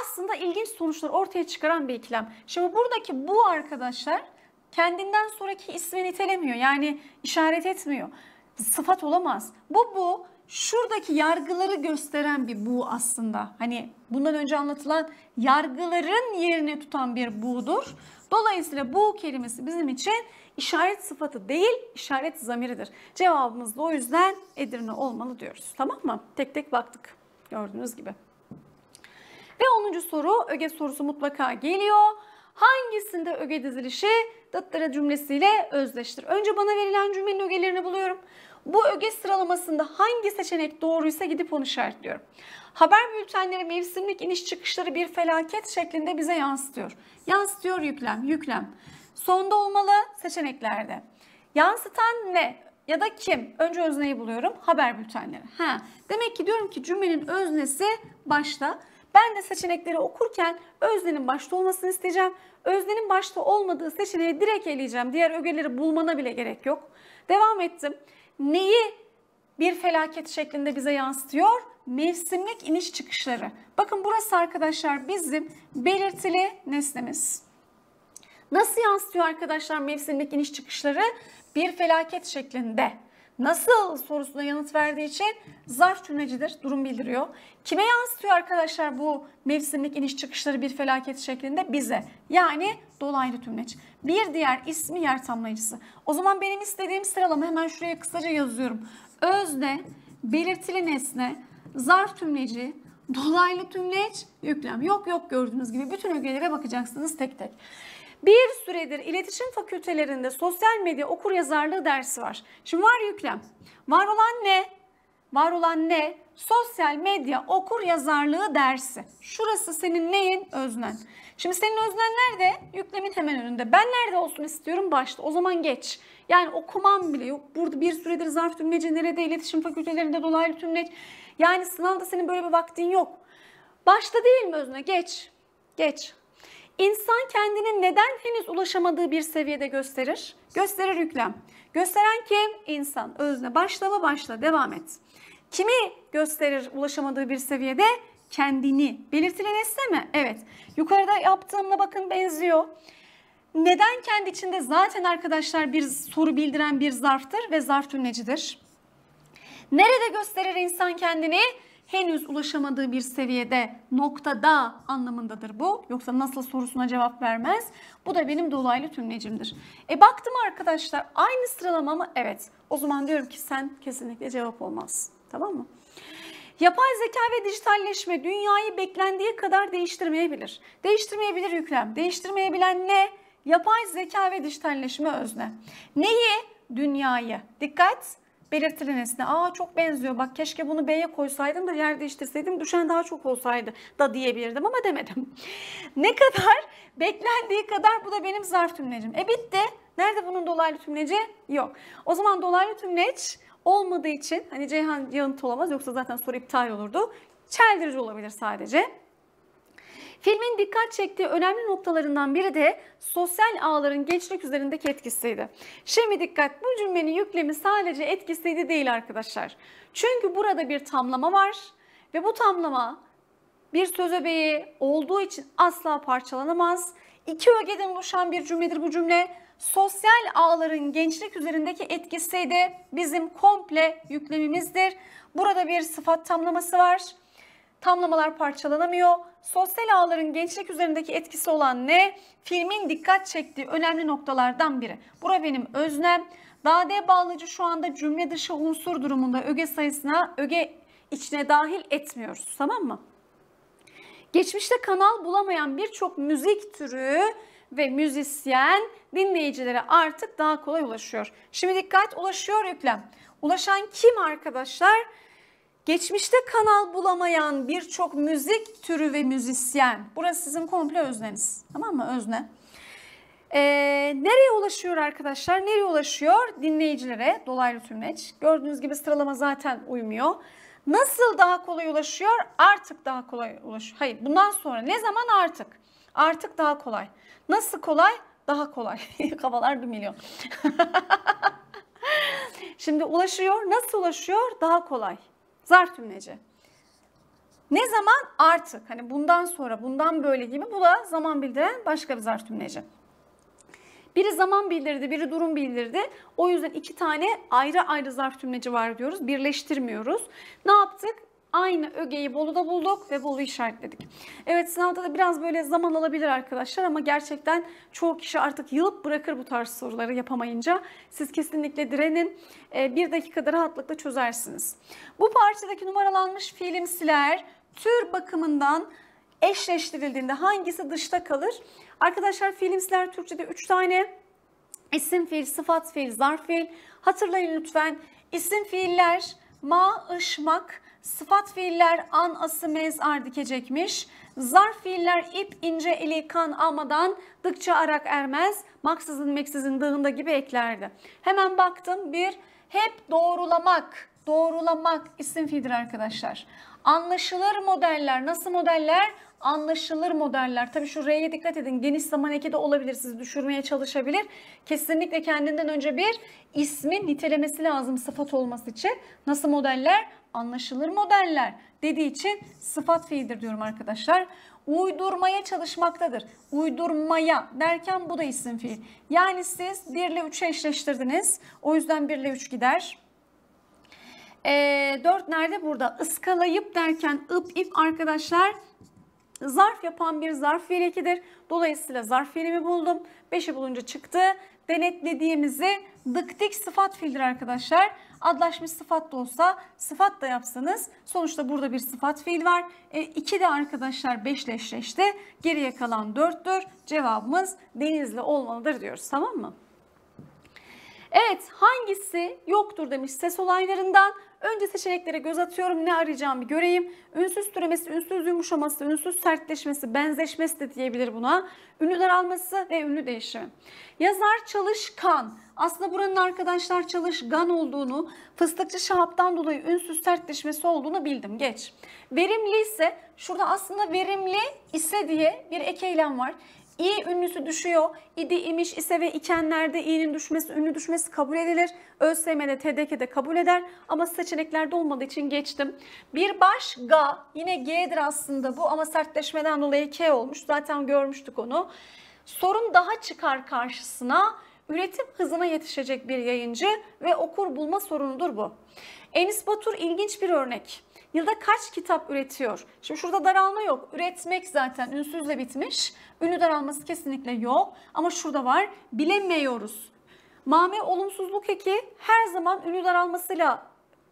aslında ilginç sonuçlar ortaya çıkaran bir ikilem. Şimdi buradaki bu arkadaşlar kendinden sonraki ismi nitelemiyor. Yani işaret etmiyor. Sıfat olamaz. Bu bu şuradaki yargıları gösteren bir bu aslında. Hani bundan önce anlatılan yargıların yerine tutan bir bu'dur. Dolayısıyla bu kelimesi bizim için işaret sıfatı değil, işaret zamiridir. Cevabımız da o yüzden Edirne olmalı diyoruz. Tamam mı? Tek tek baktık gördüğünüz gibi. Ve 10. soru öge sorusu mutlaka geliyor. Hangisinde öge dizilişi dıttıra cümlesiyle özdeştir? Önce bana verilen cümlenin ögelerini buluyorum. Bu öge sıralamasında hangi seçenek doğruysa gidip onu işaretliyorum. Haber bültenleri mevsimlik iniş çıkışları bir felaket şeklinde bize yansıtıyor. Yansıtıyor yüklem, yüklem. Sonda olmalı seçeneklerde. Yansıtan ne? ya da kim? Önce özneyi buluyorum. Haber bültenleri. Ha. Demek ki diyorum ki cümlenin öznesi başta. Ben de seçenekleri okurken öznenin başta olmasını isteyeceğim. Öznenin başta olmadığı seçeneği direkt eleyeceğim. Diğer ögeleri bulmana bile gerek yok. Devam ettim. Neyi bir felaket şeklinde bize yansıtıyor? Mevsimlik iniş çıkışları. Bakın burası arkadaşlar bizim belirtili nesnemiz. Nasıl yansıtıyor arkadaşlar mevsimlik iniş çıkışları? bir felaket şeklinde nasıl sorusuna yanıt verdiği için zarf cümlecidir, durum bildiriyor. Kime yansıtıyor arkadaşlar bu mevsimlik iniş çıkışları bir felaket şeklinde? Bize. Yani dolaylı tümleç. Bir diğer ismi yer tamlayıcısı. O zaman benim istediğim sıralama hemen şuraya kısaca yazıyorum. Özne, belirtili nesne, zarf tümleci, dolaylı tümleç, yüklem. Yok yok gördüğünüz gibi bütün ögelere bakacaksınız tek tek bir süredir iletişim fakültelerinde sosyal medya okur yazarlığı dersi var. Şimdi var yüklem. Var olan ne? Var olan ne? Sosyal medya okur yazarlığı dersi. Şurası senin neyin? Öznen. Şimdi senin öznen nerede? Yüklemin hemen önünde. Ben nerede olsun istiyorum? Başta. O zaman geç. Yani okumam bile yok. Burada bir süredir zarf tümleci nerede? İletişim fakültelerinde dolaylı tümleç. Yani sınavda senin böyle bir vaktin yok. Başta değil mi özne? Geç. Geç. İnsan kendini neden henüz ulaşamadığı bir seviyede gösterir? Gösterir yüklem. Gösteren kim? İnsan. Özne. Başla mı başla. Devam et. Kimi gösterir ulaşamadığı bir seviyede? Kendini. Belirtilen nesne mi? Evet. Yukarıda yaptığımla bakın benziyor. Neden kendi içinde zaten arkadaşlar bir soru bildiren bir zarftır ve zarf cümlecidir. Nerede gösterir insan kendini? henüz ulaşamadığı bir seviyede noktada anlamındadır bu. Yoksa nasıl sorusuna cevap vermez. Bu da benim dolaylı tümlecimdir. E baktım arkadaşlar aynı sıralama mı? Evet. O zaman diyorum ki sen kesinlikle cevap olmaz. Tamam mı? Yapay zeka ve dijitalleşme dünyayı beklendiği kadar değiştirmeyebilir. Değiştirmeyebilir yüklem. Değiştirmeyebilen ne? Yapay zeka ve dijitalleşme özne. Neyi? Dünyayı. Dikkat! belirtilen aa çok benziyor bak keşke bunu B'ye koysaydım da yer değiştirseydim düşen daha çok olsaydı da diyebilirdim ama demedim. Ne kadar beklendiği kadar bu da benim zarf tümlecim. E bitti. Nerede bunun dolaylı tümleci? Yok. O zaman dolaylı tümleç olmadığı için hani Ceyhan yanıt olamaz yoksa zaten soru iptal olurdu. Çeldirici olabilir sadece. Filmin dikkat çektiği önemli noktalarından biri de sosyal ağların gençlik üzerindeki etkisiydi. Şimdi dikkat bu cümlenin yüklemi sadece etkisiydi değil arkadaşlar. Çünkü burada bir tamlama var ve bu tamlama bir söz öbeği olduğu için asla parçalanamaz. İki ögeden oluşan bir cümledir bu cümle sosyal ağların gençlik üzerindeki etkisiydi bizim komple yüklemimizdir. Burada bir sıfat tamlaması var. Tamlamalar parçalanamıyor sosyal ağların gençlik üzerindeki etkisi olan ne? Filmin dikkat çektiği önemli noktalardan biri. Bura benim öznem. Dade bağlıcı şu anda cümle dışı unsur durumunda öge sayısına öge içine dahil etmiyoruz tamam mı? Geçmişte kanal bulamayan birçok müzik türü ve müzisyen dinleyicilere artık daha kolay ulaşıyor. Şimdi dikkat ulaşıyor yüklem. Ulaşan kim arkadaşlar? Geçmişte kanal bulamayan birçok müzik türü ve müzisyen. Burası sizin komple özneniz. Tamam mı özne? Ee, nereye ulaşıyor arkadaşlar? Nereye ulaşıyor? Dinleyicilere dolaylı tümleç. Gördüğünüz gibi sıralama zaten uymuyor. Nasıl daha kolay ulaşıyor? Artık daha kolay ulaşıyor. Hayır bundan sonra ne zaman artık? Artık daha kolay. Nasıl kolay? Daha kolay. Kafalar bir milyon. Şimdi ulaşıyor. Nasıl ulaşıyor? Daha kolay zar tümleci. Ne zaman? Artık. Hani bundan sonra, bundan böyle gibi bu da zaman bildiren başka bir zar tümleci. Biri zaman bildirdi, biri durum bildirdi. O yüzden iki tane ayrı ayrı zarf tümleci var diyoruz. Birleştirmiyoruz. Ne yaptık? aynı ögeyi Bolu'da bulduk ve Bolu'yu işaretledik. Evet sınavda da biraz böyle zaman alabilir arkadaşlar ama gerçekten çoğu kişi artık yılıp bırakır bu tarz soruları yapamayınca. Siz kesinlikle direnin e, bir dakikada rahatlıkla çözersiniz. Bu parçadaki numaralanmış fiilimsiler tür bakımından eşleştirildiğinde hangisi dışta kalır? Arkadaşlar fiilimsiler Türkçe'de 3 tane isim fiil, sıfat fiil, zarf fiil. Hatırlayın lütfen isim fiiller ma, ışmak, Sıfat fiiller an, ası, mez, ar dikecekmiş. Zarf fiiller ip, ince, eli, kan almadan dıkça arak ermez. Maksızın meksizin dığında gibi eklerdi. Hemen baktım bir hep doğrulamak, doğrulamak isim fiildir arkadaşlar. Anlaşılır modeller, nasıl modeller? Anlaşılır modeller. Tabii şu R'ye dikkat edin. Geniş zaman eki de olabilir. Sizi düşürmeye çalışabilir. Kesinlikle kendinden önce bir ismin nitelemesi lazım sıfat olması için. Nasıl modeller? anlaşılır modeller dediği için sıfat fiildir diyorum arkadaşlar. Uydurmaya çalışmaktadır. Uydurmaya derken bu da isim fiil. Yani siz 1 ile 3'e eşleştirdiniz. O yüzden 1 ile 3 gider. E, ee, 4 nerede? Burada. Iskalayıp derken ıp ip arkadaşlar Zarf yapan bir zarf fiilidir. Dolayısıyla zarf fiilimi buldum. 5'i bulunca çıktı. Denetlediğimizi dıktik sıfat fiildir arkadaşlar. Adlaşmış sıfat da olsa sıfat da yapsanız sonuçta burada bir sıfat fiil var. 2 e, de arkadaşlar 5 eşleşti. Geriye kalan 4'tür. Cevabımız denizli olmalıdır diyoruz tamam mı? Evet hangisi yoktur demiş ses olaylarından. Önce seçeneklere göz atıyorum ne arayacağım bir göreyim. Ünsüz türemesi, ünsüz yumuşaması, ünsüz sertleşmesi, benzeşmesi de diyebilir buna. Ünlüler alması ve ünlü değişimi. Yazar çalışkan. Aslında buranın arkadaşlar çalışkan olduğunu, fıstıkçı şahaptan dolayı ünsüz sertleşmesi olduğunu bildim. Geç. Verimli ise şurada aslında verimli ise diye bir ek eylem var. İ ünlüsü düşüyor. İdi, imiş, ise ve ikenlerde i'nin düşmesi, ünlü düşmesi kabul edilir. ÖSYM'de, TDK'de kabul eder ama seçeneklerde olmadığı için geçtim. Bir baş ga, yine g'dir aslında bu ama sertleşmeden dolayı k olmuş. Zaten görmüştük onu. Sorun daha çıkar karşısına. Üretim hızına yetişecek bir yayıncı ve okur bulma sorunudur bu. Enis Batur ilginç bir örnek yılda kaç kitap üretiyor? Şimdi şurada daralma yok. Üretmek zaten ünsüzle bitmiş. Ünlü daralması kesinlikle yok. Ama şurada var. Bilemiyoruz. Mame olumsuzluk eki her zaman ünlü daralmasıyla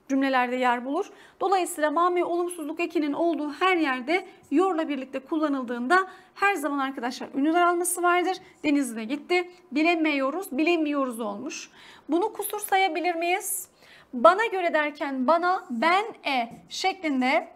cümlelerde yer bulur. Dolayısıyla mame olumsuzluk ekinin olduğu her yerde yorla birlikte kullanıldığında her zaman arkadaşlar ünlü daralması vardır. Denizli'de gitti. Bilemiyoruz, bilemiyoruz olmuş. Bunu kusur sayabilir miyiz? Bana göre derken bana, ben, e şeklinde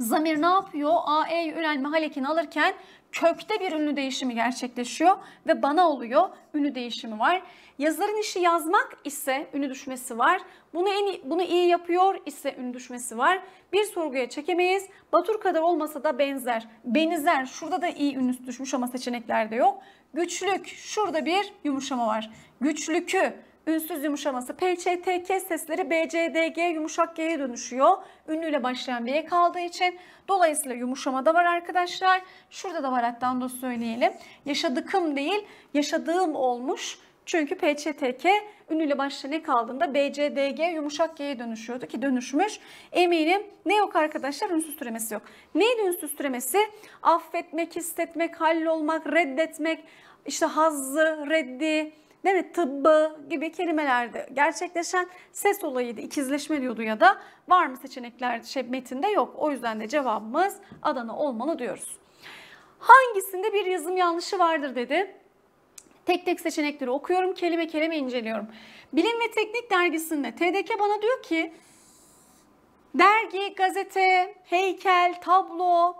zamir ne yapıyor? A, e yönelme halekini alırken kökte bir ünlü değişimi gerçekleşiyor ve bana oluyor. Ünlü değişimi var. Yazarın işi yazmak ise ünlü düşmesi var. Bunu en iyi, bunu iyi yapıyor ise ünlü düşmesi var. Bir sorguya çekemeyiz. Batur kadar olmasa da benzer. Benzer. Şurada da iyi ünlü düşmüş ama seçeneklerde yok. Güçlük. Şurada bir yumuşama var. Güçlükü ünsüz yumuşaması. PÇTK sesleri BCDG yumuşak G'ye dönüşüyor. Ünlüyle başlayan B'ye kaldığı için. Dolayısıyla yumuşama da var arkadaşlar. Şurada da var hatta da söyleyelim. Yaşadıkım değil yaşadığım olmuş. Çünkü PÇTK ünlüyle başlayan ne kaldığında BCDG yumuşak G'ye dönüşüyordu ki dönüşmüş. Eminim ne yok arkadaşlar? Ünsüz türemesi yok. Neydi ünsüz türemesi? Affetmek, hissetmek, hallolmak, reddetmek, işte hazzı, reddi, devlet tıbbı gibi kelimelerde gerçekleşen ses olayıydı. ikizleşme diyordu ya da var mı seçenekler şey, metinde yok. O yüzden de cevabımız Adana olmalı diyoruz. Hangisinde bir yazım yanlışı vardır dedi. Tek tek seçenekleri okuyorum, kelime kelime inceliyorum. Bilim ve Teknik dergisinde TDK bana diyor ki dergi, gazete, heykel, tablo,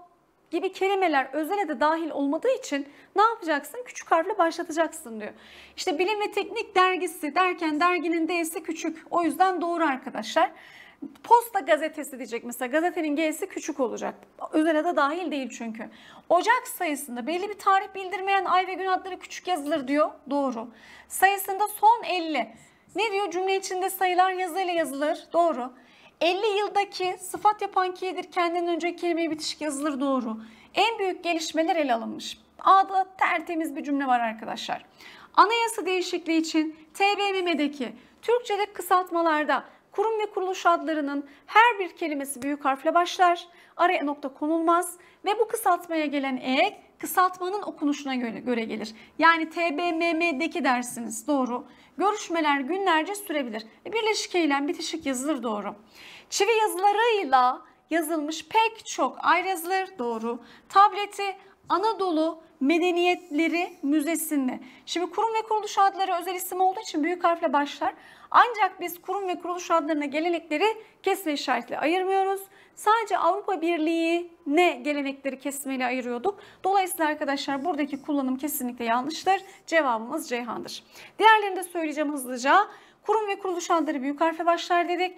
gibi kelimeler özele de dahil olmadığı için ne yapacaksın? Küçük harfle başlatacaksın diyor. İşte bilim ve teknik dergisi derken derginin D'si küçük. O yüzden doğru arkadaşlar. Posta gazetesi diyecek mesela gazetenin G'si küçük olacak. Özele de dahil değil çünkü. Ocak sayısında belli bir tarih bildirmeyen ay ve gün adları küçük yazılır diyor. Doğru. Sayısında son 50. Ne diyor? Cümle içinde sayılar yazıyla yazılır. Doğru. 50 yıldaki sıfat yapan kiyedir kendinden önce kelimeye bitişik yazılır doğru. En büyük gelişmeler ele alınmış. A'da tertemiz bir cümle var arkadaşlar. Anayasa değişikliği için TBMM'deki Türkçe'de kısaltmalarda kurum ve kuruluş adlarının her bir kelimesi büyük harfle başlar. Araya nokta konulmaz ve bu kısaltmaya gelen ek kısaltmanın okunuşuna göre, gelir. Yani TBMM'deki dersiniz doğru. Görüşmeler günlerce sürebilir. E, birleşik eylem bitişik yazılır doğru. Çivi yazılarıyla yazılmış pek çok ayrı yazılır doğru. Tableti Anadolu Medeniyetleri Müzesi'nde. Şimdi kurum ve kuruluş adları özel isim olduğu için büyük harfle başlar. Ancak biz kurum ve kuruluş adlarına gelenekleri kesme işaretle ayırmıyoruz. Sadece Avrupa Birliği ne gelenekleri kesmeli ayırıyorduk. Dolayısıyla arkadaşlar buradaki kullanım kesinlikle yanlıştır. Cevabımız Ceyhan'dır. Diğerlerini de söyleyeceğim hızlıca. Kurum ve kuruluş adları büyük harfle başlar dedik.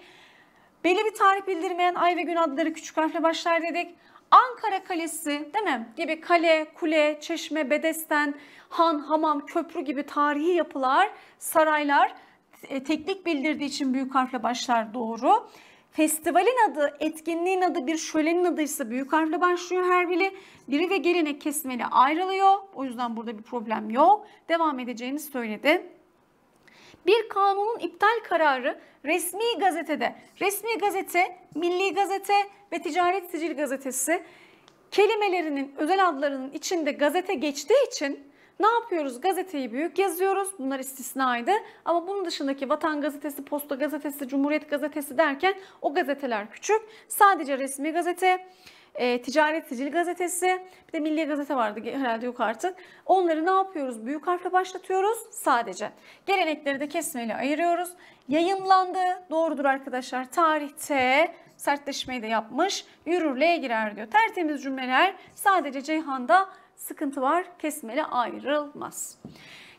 Belli bir tarih bildirmeyen ay ve gün adları küçük harfle başlar dedik. Ankara Kalesi değil mi? Gibi kale, kule, çeşme, bedesten, han, hamam, köprü gibi tarihi yapılar, saraylar e, teknik bildirdiği için büyük harfle başlar doğru. Festivalin adı, etkinliğin adı, bir şölenin adıysa büyük harfle başlıyor her biri. Biri ve gelenek kesmeli ayrılıyor. O yüzden burada bir problem yok. Devam edeceğini söyledi. Bir kanunun iptal kararı resmi gazetede, resmi gazete, milli gazete ve ticaret sicil gazetesi kelimelerinin özel adlarının içinde gazete geçtiği için ne yapıyoruz? Gazeteyi büyük yazıyoruz. Bunlar istisnaydı. Ama bunun dışındaki Vatan Gazetesi, Posta Gazetesi, Cumhuriyet Gazetesi derken o gazeteler küçük. Sadece resmi gazete, e, Ticaret Sicil Gazetesi, bir de Milli Gazete vardı herhalde yok artık. Onları ne yapıyoruz? Büyük harfle başlatıyoruz sadece. Gelenekleri de kesmeyle ayırıyoruz. Yayınlandı. Doğrudur arkadaşlar. Tarihte sertleşmeyi de yapmış. Yürürlüğe girer diyor. Tertemiz cümleler sadece Ceyhan'da sıkıntı var. Kesmeli ayrılmaz.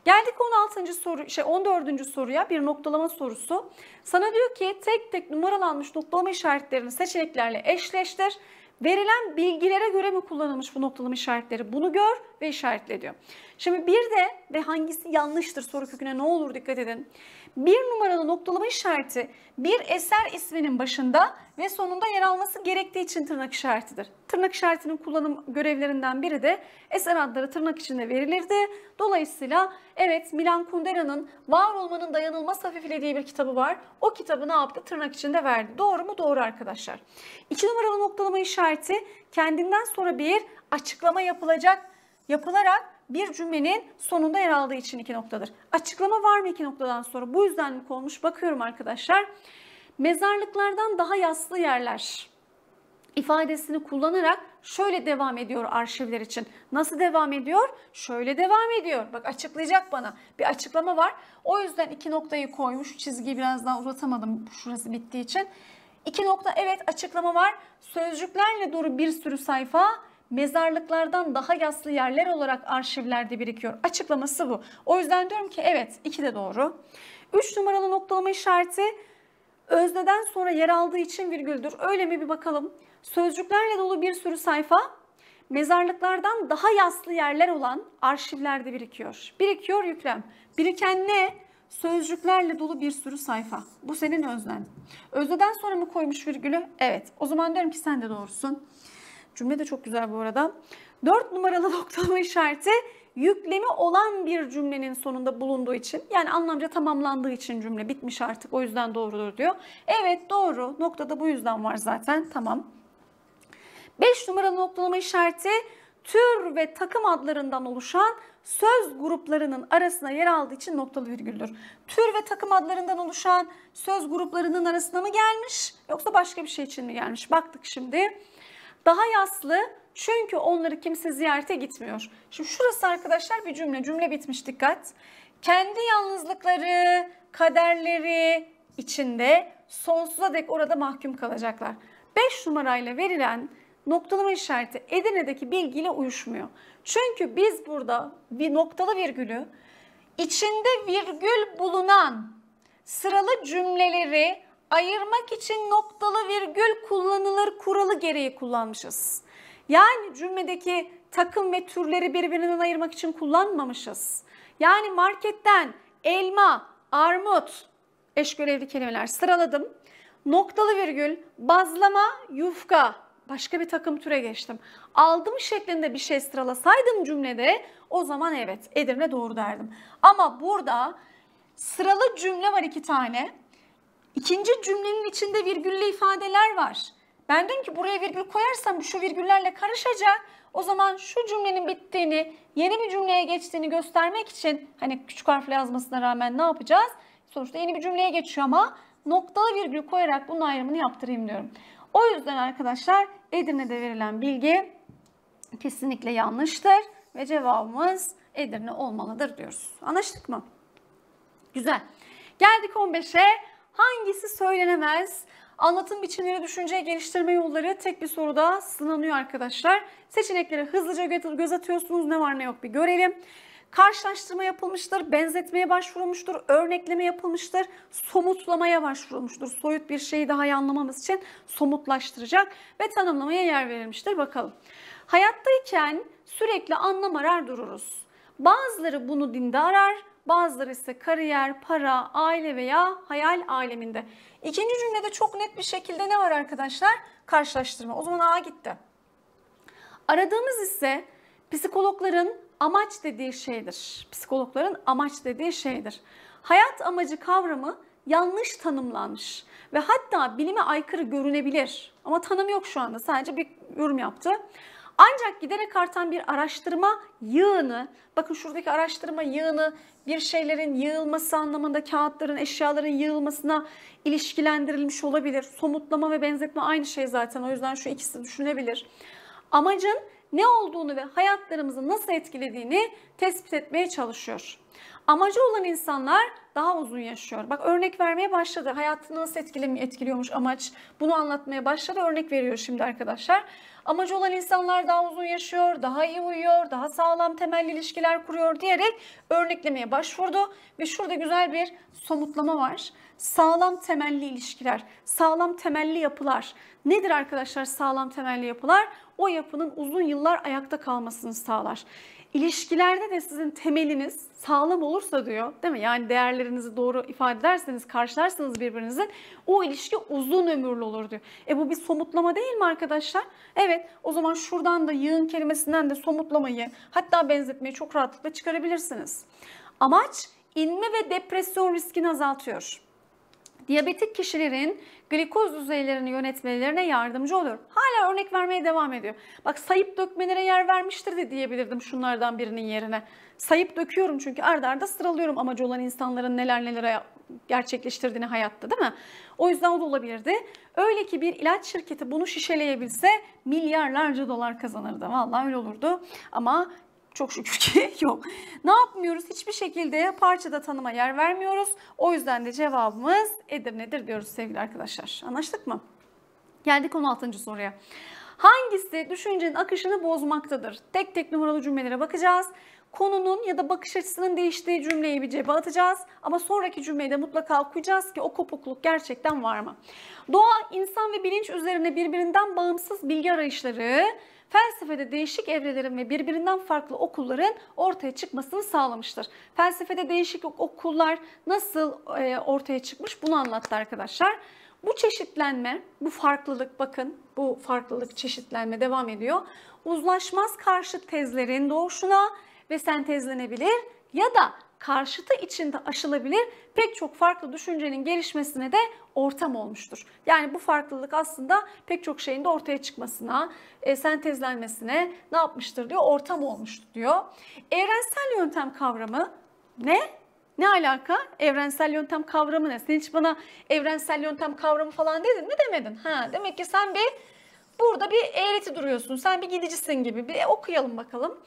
Geldik 16. soru, şey 14. soruya bir noktalama sorusu. Sana diyor ki tek tek numaralanmış noktalama işaretlerini seçeneklerle eşleştir. Verilen bilgilere göre mi kullanılmış bu noktalama işaretleri? Bunu gör ve işaretle diyor. Şimdi bir de ve hangisi yanlıştır soru köküne ne olur dikkat edin bir numaralı noktalama işareti bir eser isminin başında ve sonunda yer alması gerektiği için tırnak işaretidir. Tırnak işaretinin kullanım görevlerinden biri de eser adları tırnak içinde verilirdi. Dolayısıyla evet Milan Kundera'nın Var Olmanın Dayanılmaz Hafifle diye bir kitabı var. O kitabı ne yaptı? Tırnak içinde verdi. Doğru mu? Doğru arkadaşlar. İki numaralı noktalama işareti kendinden sonra bir açıklama yapılacak yapılarak bir cümlenin sonunda yer aldığı için iki noktadır. Açıklama var mı iki noktadan sonra? Bu yüzden mi konmuş? Bakıyorum arkadaşlar. Mezarlıklardan daha yaslı yerler ifadesini kullanarak şöyle devam ediyor arşivler için. Nasıl devam ediyor? Şöyle devam ediyor. Bak açıklayacak bana. Bir açıklama var. O yüzden iki noktayı koymuş. Çizgiyi biraz daha uzatamadım şurası bittiği için. İki nokta evet açıklama var. Sözcüklerle doğru bir sürü sayfa mezarlıklardan daha yaslı yerler olarak arşivlerde birikiyor. Açıklaması bu. O yüzden diyorum ki evet iki de doğru. Üç numaralı noktalama işareti özneden sonra yer aldığı için virgüldür. Öyle mi bir bakalım. Sözcüklerle dolu bir sürü sayfa mezarlıklardan daha yaslı yerler olan arşivlerde birikiyor. Birikiyor yüklem. Biriken ne? Sözcüklerle dolu bir sürü sayfa. Bu senin öznen. Özneden sonra mı koymuş virgülü? Evet. O zaman diyorum ki sen de doğrusun. Cümle de çok güzel bu arada. 4 numaralı noktalama işareti yüklemi olan bir cümlenin sonunda bulunduğu için yani anlamca tamamlandığı için cümle bitmiş artık o yüzden doğrudur diyor. Evet doğru noktada bu yüzden var zaten tamam. 5 numaralı noktalama işareti tür ve takım adlarından oluşan söz gruplarının arasına yer aldığı için noktalı virgüldür. Tür ve takım adlarından oluşan söz gruplarının arasına mı gelmiş yoksa başka bir şey için mi gelmiş? Baktık şimdi. Daha yaslı çünkü onları kimse ziyarete gitmiyor. Şimdi şurası arkadaşlar bir cümle. Cümle bitmiş dikkat. Kendi yalnızlıkları, kaderleri içinde sonsuza dek orada mahkum kalacaklar. 5 numarayla verilen noktalama işareti Edirne'deki bilgiyle uyuşmuyor. Çünkü biz burada bir noktalı virgülü içinde virgül bulunan sıralı cümleleri ayırmak için noktalı virgül kullanılır kuralı gereği kullanmışız. Yani cümledeki takım ve türleri birbirinden ayırmak için kullanmamışız. Yani marketten elma, armut eş görevli kelimeler sıraladım. Noktalı virgül, bazlama, yufka başka bir takım türe geçtim. Aldım şeklinde bir şey sıralasaydım cümlede o zaman evet Edirne doğru derdim. Ama burada sıralı cümle var iki tane. İkinci cümlenin içinde virgülle ifadeler var. Ben dedim ki buraya virgül koyarsam şu virgüllerle karışacak. O zaman şu cümlenin bittiğini, yeni bir cümleye geçtiğini göstermek için hani küçük harfle yazmasına rağmen ne yapacağız? Sonuçta yeni bir cümleye geçiyor ama noktalı virgül koyarak bunun ayrımını yaptırayım diyorum. O yüzden arkadaşlar Edirne'de verilen bilgi kesinlikle yanlıştır ve cevabımız Edirne olmalıdır diyoruz. Anlaştık mı? Güzel. Geldik 15'e. Hangisi söylenemez? Anlatım biçimleri, düşünce geliştirme yolları tek bir soruda sınanıyor arkadaşlar. Seçenekleri hızlıca göz atıyorsunuz. Ne var ne yok bir görelim. Karşılaştırma yapılmıştır, benzetmeye başvurulmuştur, örnekleme yapılmıştır, somutlamaya başvurulmuştur. Soyut bir şeyi daha iyi anlamamız için somutlaştıracak ve tanımlamaya yer verilmiştir. Bakalım. Hayattayken sürekli anlam arar dururuz. Bazıları bunu dinde arar, bazıları ise kariyer, para, aile veya hayal aleminde. İkinci cümlede çok net bir şekilde ne var arkadaşlar? Karşılaştırma. O zaman A gitti. Aradığımız ise psikologların amaç dediği şeydir. Psikologların amaç dediği şeydir. Hayat amacı kavramı yanlış tanımlanmış ve hatta bilime aykırı görünebilir. Ama tanım yok şu anda sadece bir yorum yaptı. Ancak giderek artan bir araştırma yığını, bakın şuradaki araştırma yığını bir şeylerin yığılması anlamında kağıtların, eşyaların yığılmasına ilişkilendirilmiş olabilir. Somutlama ve benzetme aynı şey zaten o yüzden şu ikisi düşünebilir. Amacın ne olduğunu ve hayatlarımızı nasıl etkilediğini tespit etmeye çalışıyor. Amacı olan insanlar daha uzun yaşıyor. Bak örnek vermeye başladı. Hayatını nasıl etkiliyormuş amaç bunu anlatmaya başladı. Örnek veriyor şimdi arkadaşlar. Amacı olan insanlar daha uzun yaşıyor, daha iyi uyuyor, daha sağlam temelli ilişkiler kuruyor diyerek örneklemeye başvurdu. Ve şurada güzel bir somutlama var. Sağlam temelli ilişkiler, sağlam temelli yapılar. Nedir arkadaşlar sağlam temelli yapılar? O yapının uzun yıllar ayakta kalmasını sağlar. İlişkilerde de sizin temeliniz sağlam olursa diyor değil mi? Yani değerlerinizi doğru ifade ederseniz, karşılarsanız birbirinizin o ilişki uzun ömürlü olur diyor. E bu bir somutlama değil mi arkadaşlar? Evet o zaman şuradan da yığın kelimesinden de somutlamayı hatta benzetmeyi çok rahatlıkla çıkarabilirsiniz. Amaç inme ve depresyon riskini azaltıyor. Diyabetik kişilerin glikoz düzeylerini yönetmelerine yardımcı olur. Hala örnek vermeye devam ediyor. Bak sayıp dökmelere yer vermiştir de diyebilirdim şunlardan birinin yerine. Sayıp döküyorum çünkü ardarda arda sıralıyorum amacı olan insanların neler nelere gerçekleştirdiğini hayatta değil mi? O yüzden o da olabilirdi. Öyle ki bir ilaç şirketi bunu şişeleyebilse milyarlarca dolar kazanırdı. Vallahi öyle olurdu. Ama çok şükür ki yok. Ne yapmıyoruz? Hiçbir şekilde parçada tanıma yer vermiyoruz. O yüzden de cevabımız Edirne'dir diyoruz sevgili arkadaşlar. Anlaştık mı? Geldik 16. soruya. Hangisi düşüncenin akışını bozmaktadır? Tek tek numaralı cümlelere bakacağız. Konunun ya da bakış açısının değiştiği cümleyi bir cebe atacağız. Ama sonraki cümleyi de mutlaka okuyacağız ki o kopukluk gerçekten var mı? Doğa, insan ve bilinç üzerine birbirinden bağımsız bilgi arayışları felsefede değişik evrelerin ve birbirinden farklı okulların ortaya çıkmasını sağlamıştır. Felsefede değişik okullar nasıl e, ortaya çıkmış bunu anlattı arkadaşlar. Bu çeşitlenme, bu farklılık bakın bu farklılık çeşitlenme devam ediyor. Uzlaşmaz karşı tezlerin doğuşuna ve sentezlenebilir ya da karşıtı içinde aşılabilir pek çok farklı düşüncenin gelişmesine de ortam olmuştur. Yani bu farklılık aslında pek çok şeyin de ortaya çıkmasına, e, sentezlenmesine ne yapmıştır diyor, ortam olmuştur diyor. Evrensel yöntem kavramı ne? Ne alaka? Evrensel yöntem kavramı ne? Sen hiç bana evrensel yöntem kavramı falan dedin mi demedin. Ha, demek ki sen bir burada bir eğreti duruyorsun. Sen bir gidicisin gibi. Bir e, okuyalım bakalım.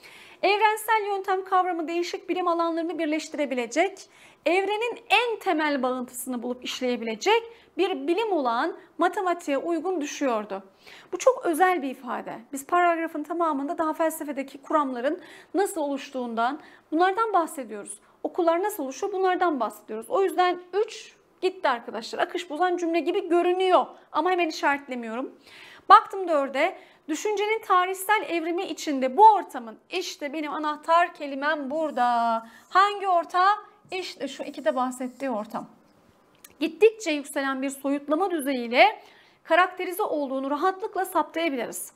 Evrensel yöntem kavramı değişik bilim alanlarını birleştirebilecek, evrenin en temel bağıntısını bulup işleyebilecek bir bilim olan matematiğe uygun düşüyordu. Bu çok özel bir ifade. Biz paragrafın tamamında daha felsefedeki kuramların nasıl oluştuğundan, bunlardan bahsediyoruz. Okullar nasıl oluşuyor bunlardan bahsediyoruz. O yüzden 3 gitti arkadaşlar. Akış bozan cümle gibi görünüyor ama hemen işaretlemiyorum. Baktım dörde. Düşüncenin tarihsel evrimi içinde bu ortamın işte benim anahtar kelimem burada. Hangi ortam? İşte şu ikide bahsettiği ortam. Gittikçe yükselen bir soyutlama düzeyiyle karakterize olduğunu rahatlıkla saptayabiliriz.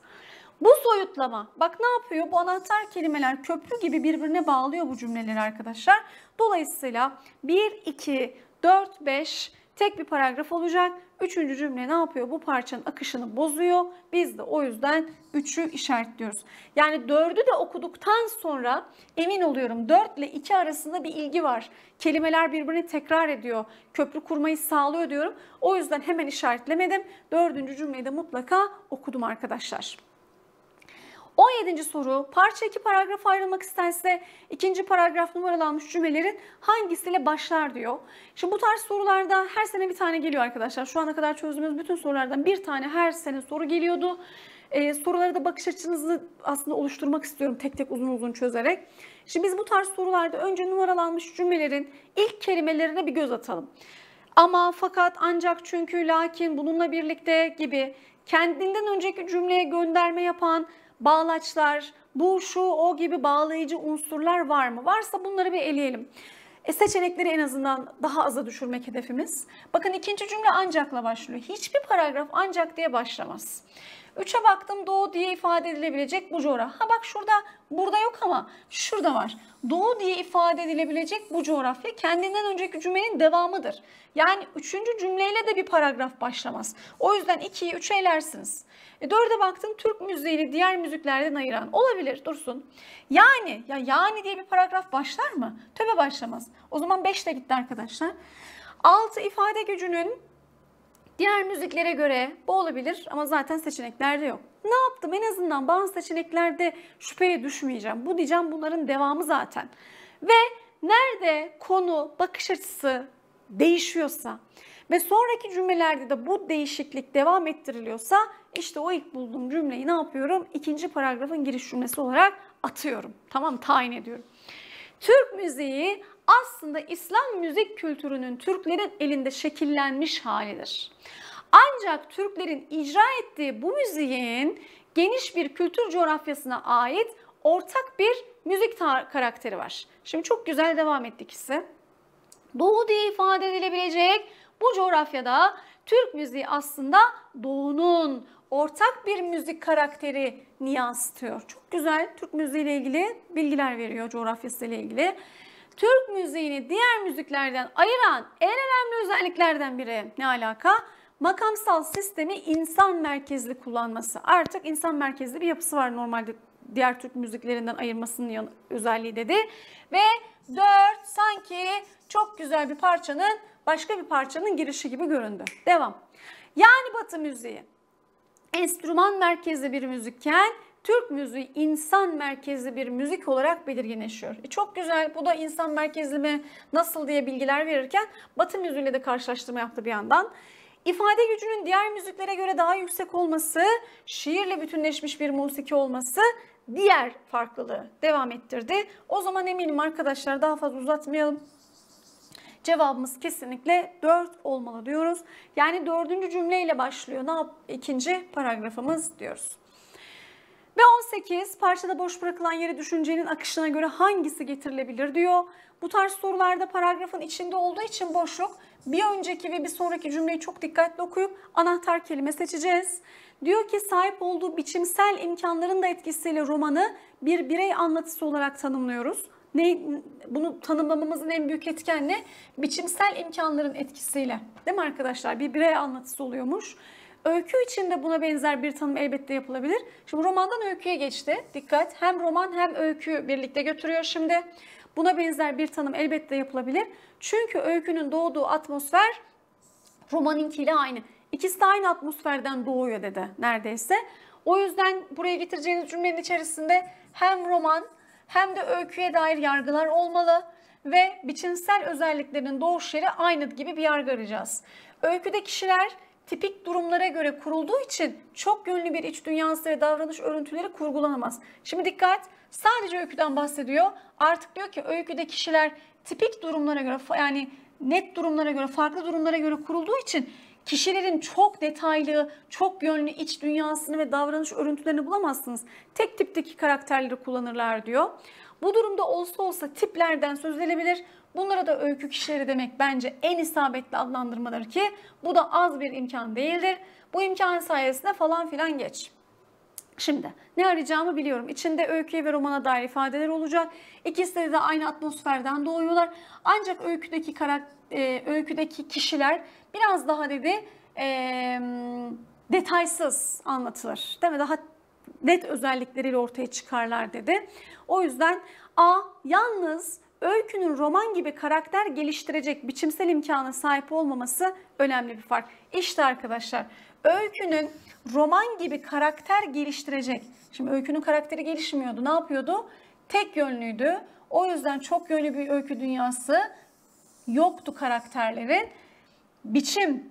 Bu soyutlama bak ne yapıyor? Bu anahtar kelimeler köprü gibi birbirine bağlıyor bu cümleleri arkadaşlar. Dolayısıyla 1, 2, 4, 5 Tek bir paragraf olacak. Üçüncü cümle ne yapıyor? Bu parçanın akışını bozuyor. Biz de o yüzden üçü işaretliyoruz. Yani dördü de okuduktan sonra emin oluyorum 4 ile 2 arasında bir ilgi var. Kelimeler birbirini tekrar ediyor. Köprü kurmayı sağlıyor diyorum. O yüzden hemen işaretlemedim. Dördüncü cümleyi de mutlaka okudum arkadaşlar. 17. soru parça 2 paragraf ayrılmak istense ikinci paragraf numaralanmış cümlelerin hangisiyle başlar diyor. Şimdi bu tarz sorularda her sene bir tane geliyor arkadaşlar. Şu ana kadar çözdüğümüz bütün sorulardan bir tane her sene soru geliyordu. Ee, sorulara da bakış açınızı aslında oluşturmak istiyorum tek tek uzun uzun çözerek. Şimdi biz bu tarz sorularda önce numaralanmış cümlelerin ilk kelimelerine bir göz atalım. Ama, fakat, ancak, çünkü, lakin, bununla birlikte gibi kendinden önceki cümleye gönderme yapan bağlaçlar, bu, şu, o gibi bağlayıcı unsurlar var mı? Varsa bunları bir eleyelim. E, seçenekleri en azından daha aza düşürmek hedefimiz. Bakın ikinci cümle ancakla başlıyor. Hiçbir paragraf ancak diye başlamaz. 3'e baktım doğu diye ifade edilebilecek bu coğrafya. Ha bak şurada burada yok ama şurada var. Doğu diye ifade edilebilecek bu coğrafya kendinden önceki cümlenin devamıdır. Yani 3. cümleyle de bir paragraf başlamaz. O yüzden 2'yi 3'e elersiniz. E baktım Türk müziğiyle diğer müziklerden ayıran. Olabilir dursun. Yani ya yani diye bir paragraf başlar mı? Töbe başlamaz. O zaman 5 de gitti arkadaşlar. 6 ifade gücünün Diğer müziklere göre bu olabilir ama zaten seçeneklerde yok. Ne yaptım? En azından bazı seçeneklerde şüpheye düşmeyeceğim. Bu diyeceğim bunların devamı zaten. Ve nerede konu, bakış açısı değişiyorsa ve sonraki cümlelerde de bu değişiklik devam ettiriliyorsa işte o ilk bulduğum cümleyi ne yapıyorum? İkinci paragrafın giriş cümlesi olarak atıyorum. Tamam tayin ediyorum. Türk müziği aslında İslam müzik kültürünün Türklerin elinde şekillenmiş halidir. Ancak Türklerin icra ettiği bu müziğin geniş bir kültür coğrafyasına ait ortak bir müzik karakteri var. Şimdi çok güzel devam etti ikisi. Doğu diye ifade edilebilecek bu coğrafyada Türk müziği aslında Doğu'nun ortak bir müzik karakteri yansıtıyor. Çok güzel Türk müziği ile ilgili bilgiler veriyor coğrafyası ile ilgili. Türk müziğini diğer müziklerden ayıran en önemli özelliklerden biri ne alaka? Makamsal sistemi insan merkezli kullanması. Artık insan merkezli bir yapısı var normalde diğer Türk müziklerinden ayırmasının özelliği dedi. Ve 4 sanki çok güzel bir parçanın başka bir parçanın girişi gibi göründü. Devam. Yani batı müziği enstrüman merkezli bir müzikken Türk müziği insan merkezli bir müzik olarak belirginleşiyor. E çok güzel bu da insan merkezli mi nasıl diye bilgiler verirken Batı müziğiyle de karşılaştırma yaptı bir yandan. İfade gücünün diğer müziklere göre daha yüksek olması, şiirle bütünleşmiş bir musiki olması diğer farklılığı devam ettirdi. O zaman eminim arkadaşlar daha fazla uzatmayalım. Cevabımız kesinlikle 4 olmalı diyoruz. Yani dördüncü cümleyle başlıyor. Ne yap? İkinci paragrafımız diyoruz. Ve 18 parçada boş bırakılan yeri düşüncenin akışına göre hangisi getirilebilir diyor. Bu tarz sorularda paragrafın içinde olduğu için boşluk bir önceki ve bir sonraki cümleyi çok dikkatli okuyup anahtar kelime seçeceğiz. Diyor ki sahip olduğu biçimsel imkanların da etkisiyle romanı bir birey anlatısı olarak tanımlıyoruz. Ne, bunu tanımlamamızın en büyük etken ne? Biçimsel imkanların etkisiyle. Değil mi arkadaşlar? Bir birey anlatısı oluyormuş. Öykü için de buna benzer bir tanım elbette yapılabilir. Şimdi romandan öyküye geçti. Dikkat hem roman hem öykü birlikte götürüyor şimdi. Buna benzer bir tanım elbette yapılabilir. Çünkü öykünün doğduğu atmosfer romaninkiyle aynı. İkisi de aynı atmosferden doğuyor dedi neredeyse. O yüzden buraya getireceğiniz cümlenin içerisinde hem roman hem de öyküye dair yargılar olmalı ve biçimsel özelliklerinin doğuş yeri aynı gibi bir yargı arayacağız. Öyküde kişiler tipik durumlara göre kurulduğu için çok yönlü bir iç dünyası ve davranış örüntüleri kurgulanamaz. Şimdi dikkat sadece öyküden bahsediyor. Artık diyor ki öyküde kişiler tipik durumlara göre yani net durumlara göre farklı durumlara göre kurulduğu için kişilerin çok detaylı, çok yönlü iç dünyasını ve davranış örüntülerini bulamazsınız. Tek tipteki karakterleri kullanırlar diyor. Bu durumda olsa olsa tiplerden söz edilebilir. Bunlara da öykü kişileri demek bence en isabetli adlandırmaları ki bu da az bir imkan değildir. Bu imkan sayesinde falan filan geç. Şimdi ne arayacağımı biliyorum. İçinde öyküye ve romana dair ifadeler olacak. İkisi de aynı atmosferden doğuyorlar. Ancak öyküdeki karakter, öyküdeki kişiler biraz daha dedi e, detaysız anlatılır. Değil mi? Daha net özellikleriyle ortaya çıkarlar dedi. O yüzden A yalnız öykünün roman gibi karakter geliştirecek biçimsel imkana sahip olmaması önemli bir fark. İşte arkadaşlar öykünün roman gibi karakter geliştirecek. Şimdi öykünün karakteri gelişmiyordu. Ne yapıyordu? Tek yönlüydü. O yüzden çok yönlü bir öykü dünyası yoktu karakterlerin. Biçim,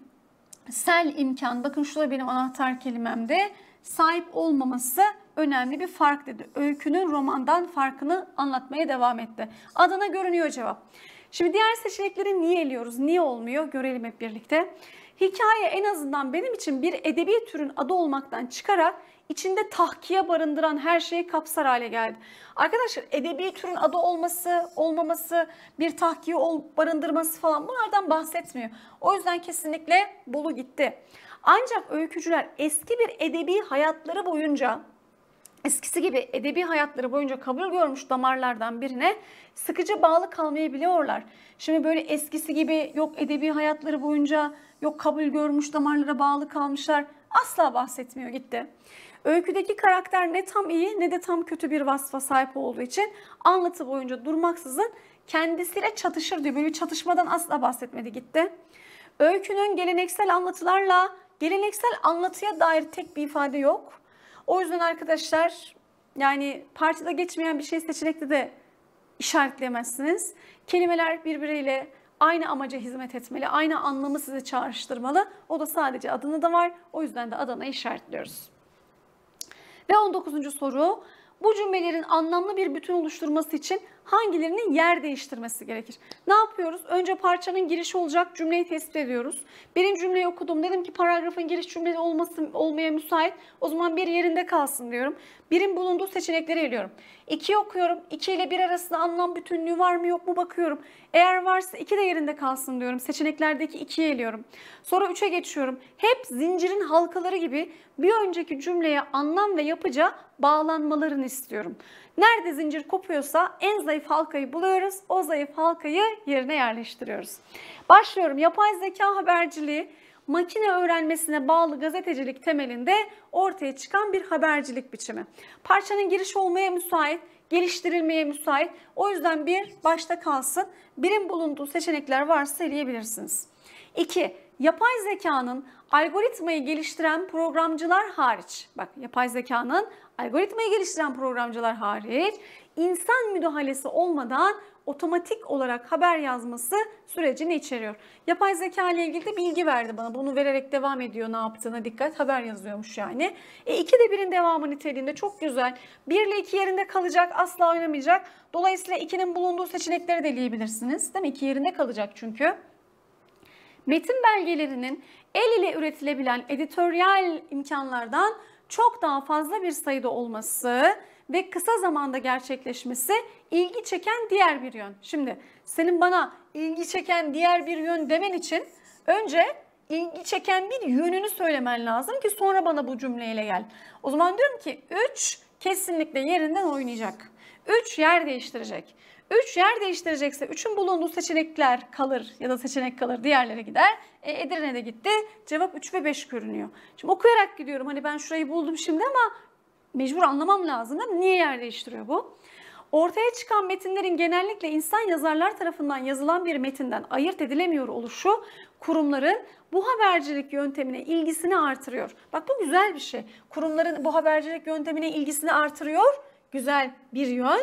sel imkan, bakın şurada benim anahtar kelimemde sahip olmaması önemli bir fark dedi. Öykünün romandan farkını anlatmaya devam etti. Adana görünüyor cevap. Şimdi diğer seçenekleri niye eliyoruz? Niye olmuyor? Görelim hep birlikte. Hikaye en azından benim için bir edebi türün adı olmaktan çıkarak içinde tahkiye barındıran her şeyi kapsar hale geldi. Arkadaşlar edebi türün adı olması, olmaması, bir tahkiye ol, barındırması falan bunlardan bahsetmiyor. O yüzden kesinlikle Bolu gitti. Ancak öykücüler eski bir edebi hayatları boyunca eskisi gibi edebi hayatları boyunca kabul görmüş damarlardan birine sıkıcı bağlı kalmayabiliyorlar. Şimdi böyle eskisi gibi yok edebi hayatları boyunca yok kabul görmüş damarlara bağlı kalmışlar asla bahsetmiyor gitti. Öyküdeki karakter ne tam iyi ne de tam kötü bir vasfa sahip olduğu için anlatı boyunca durmaksızın kendisiyle çatışır diyor. Böyle bir çatışmadan asla bahsetmedi gitti. Öykünün geleneksel anlatılarla geleneksel anlatıya dair tek bir ifade yok. O yüzden arkadaşlar yani partide geçmeyen bir şey seçenekte de işaretleyemezsiniz. Kelimeler birbiriyle aynı amaca hizmet etmeli, aynı anlamı size çağrıştırmalı. O da sadece adını da var. O yüzden de Adana'yı işaretliyoruz. Ve 19. soru. Bu cümlelerin anlamlı bir bütün oluşturması için hangilerinin yer değiştirmesi gerekir? Ne yapıyoruz? Önce parçanın girişi olacak cümleyi tespit ediyoruz. Birinci cümleyi okudum. Dedim ki paragrafın giriş cümlesi olması, olmaya müsait. O zaman bir yerinde kalsın diyorum. Birin bulunduğu seçenekleri eliyorum. İki okuyorum. İki ile bir arasında anlam bütünlüğü var mı yok mu bakıyorum. Eğer varsa iki de yerinde kalsın diyorum. Seçeneklerdeki 2'yi eliyorum. Sonra üçe geçiyorum. Hep zincirin halkaları gibi bir önceki cümleye anlam ve yapıca bağlanmalarını istiyorum. Nerede zincir kopuyorsa en zayıf halkayı buluyoruz. O zayıf halkayı yerine yerleştiriyoruz. Başlıyorum. Yapay zeka haberciliği makine öğrenmesine bağlı gazetecilik temelinde ortaya çıkan bir habercilik biçimi. Parçanın giriş olmaya müsait, geliştirilmeye müsait. O yüzden bir başta kalsın. Birin bulunduğu seçenekler varsa eleyebilirsiniz. 2. Yapay zekanın algoritmayı geliştiren programcılar hariç, bak yapay zekanın algoritmayı geliştiren programcılar hariç insan müdahalesi olmadan otomatik olarak haber yazması sürecini içeriyor. Yapay zeka ile ilgili de bilgi verdi bana. Bunu vererek devam ediyor ne yaptığına dikkat haber yazıyormuş yani. E, iki de birin devamı niteliğinde çok güzel. Bir ile iki yerinde kalacak asla oynamayacak. Dolayısıyla ikinin bulunduğu seçenekleri de eleyebilirsiniz. Değil mi? İki yerinde kalacak çünkü metin belgelerinin el ile üretilebilen editoryal imkanlardan çok daha fazla bir sayıda olması ve kısa zamanda gerçekleşmesi ilgi çeken diğer bir yön. Şimdi senin bana ilgi çeken diğer bir yön demen için önce ilgi çeken bir yönünü söylemen lazım ki sonra bana bu cümleyle gel. O zaman diyorum ki 3 kesinlikle yerinden oynayacak. 3 yer değiştirecek. 3 yer değiştirecekse 3'ün bulunduğu seçenekler kalır ya da seçenek kalır diğerlere gider. E, Edirne de gitti. Cevap 3 ve 5 görünüyor. Şimdi okuyarak gidiyorum. Hani ben şurayı buldum şimdi ama mecbur anlamam lazım değil mi? Niye yer değiştiriyor bu? Ortaya çıkan metinlerin genellikle insan yazarlar tarafından yazılan bir metinden ayırt edilemiyor oluşu kurumların bu habercilik yöntemine ilgisini artırıyor. Bak bu güzel bir şey. Kurumların bu habercilik yöntemine ilgisini artırıyor. Güzel bir yön.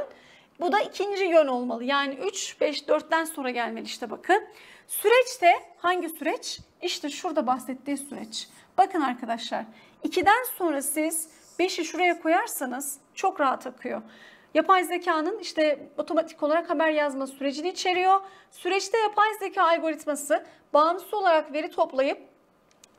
Bu da ikinci yön olmalı. Yani 3, 5, 4'ten sonra gelmeli işte bakın. Süreçte hangi süreç? İşte şurada bahsettiği süreç. Bakın arkadaşlar 2'den sonra siz 5'i şuraya koyarsanız çok rahat akıyor. Yapay zekanın işte otomatik olarak haber yazma sürecini içeriyor. Süreçte yapay zeka algoritması bağımsız olarak veri toplayıp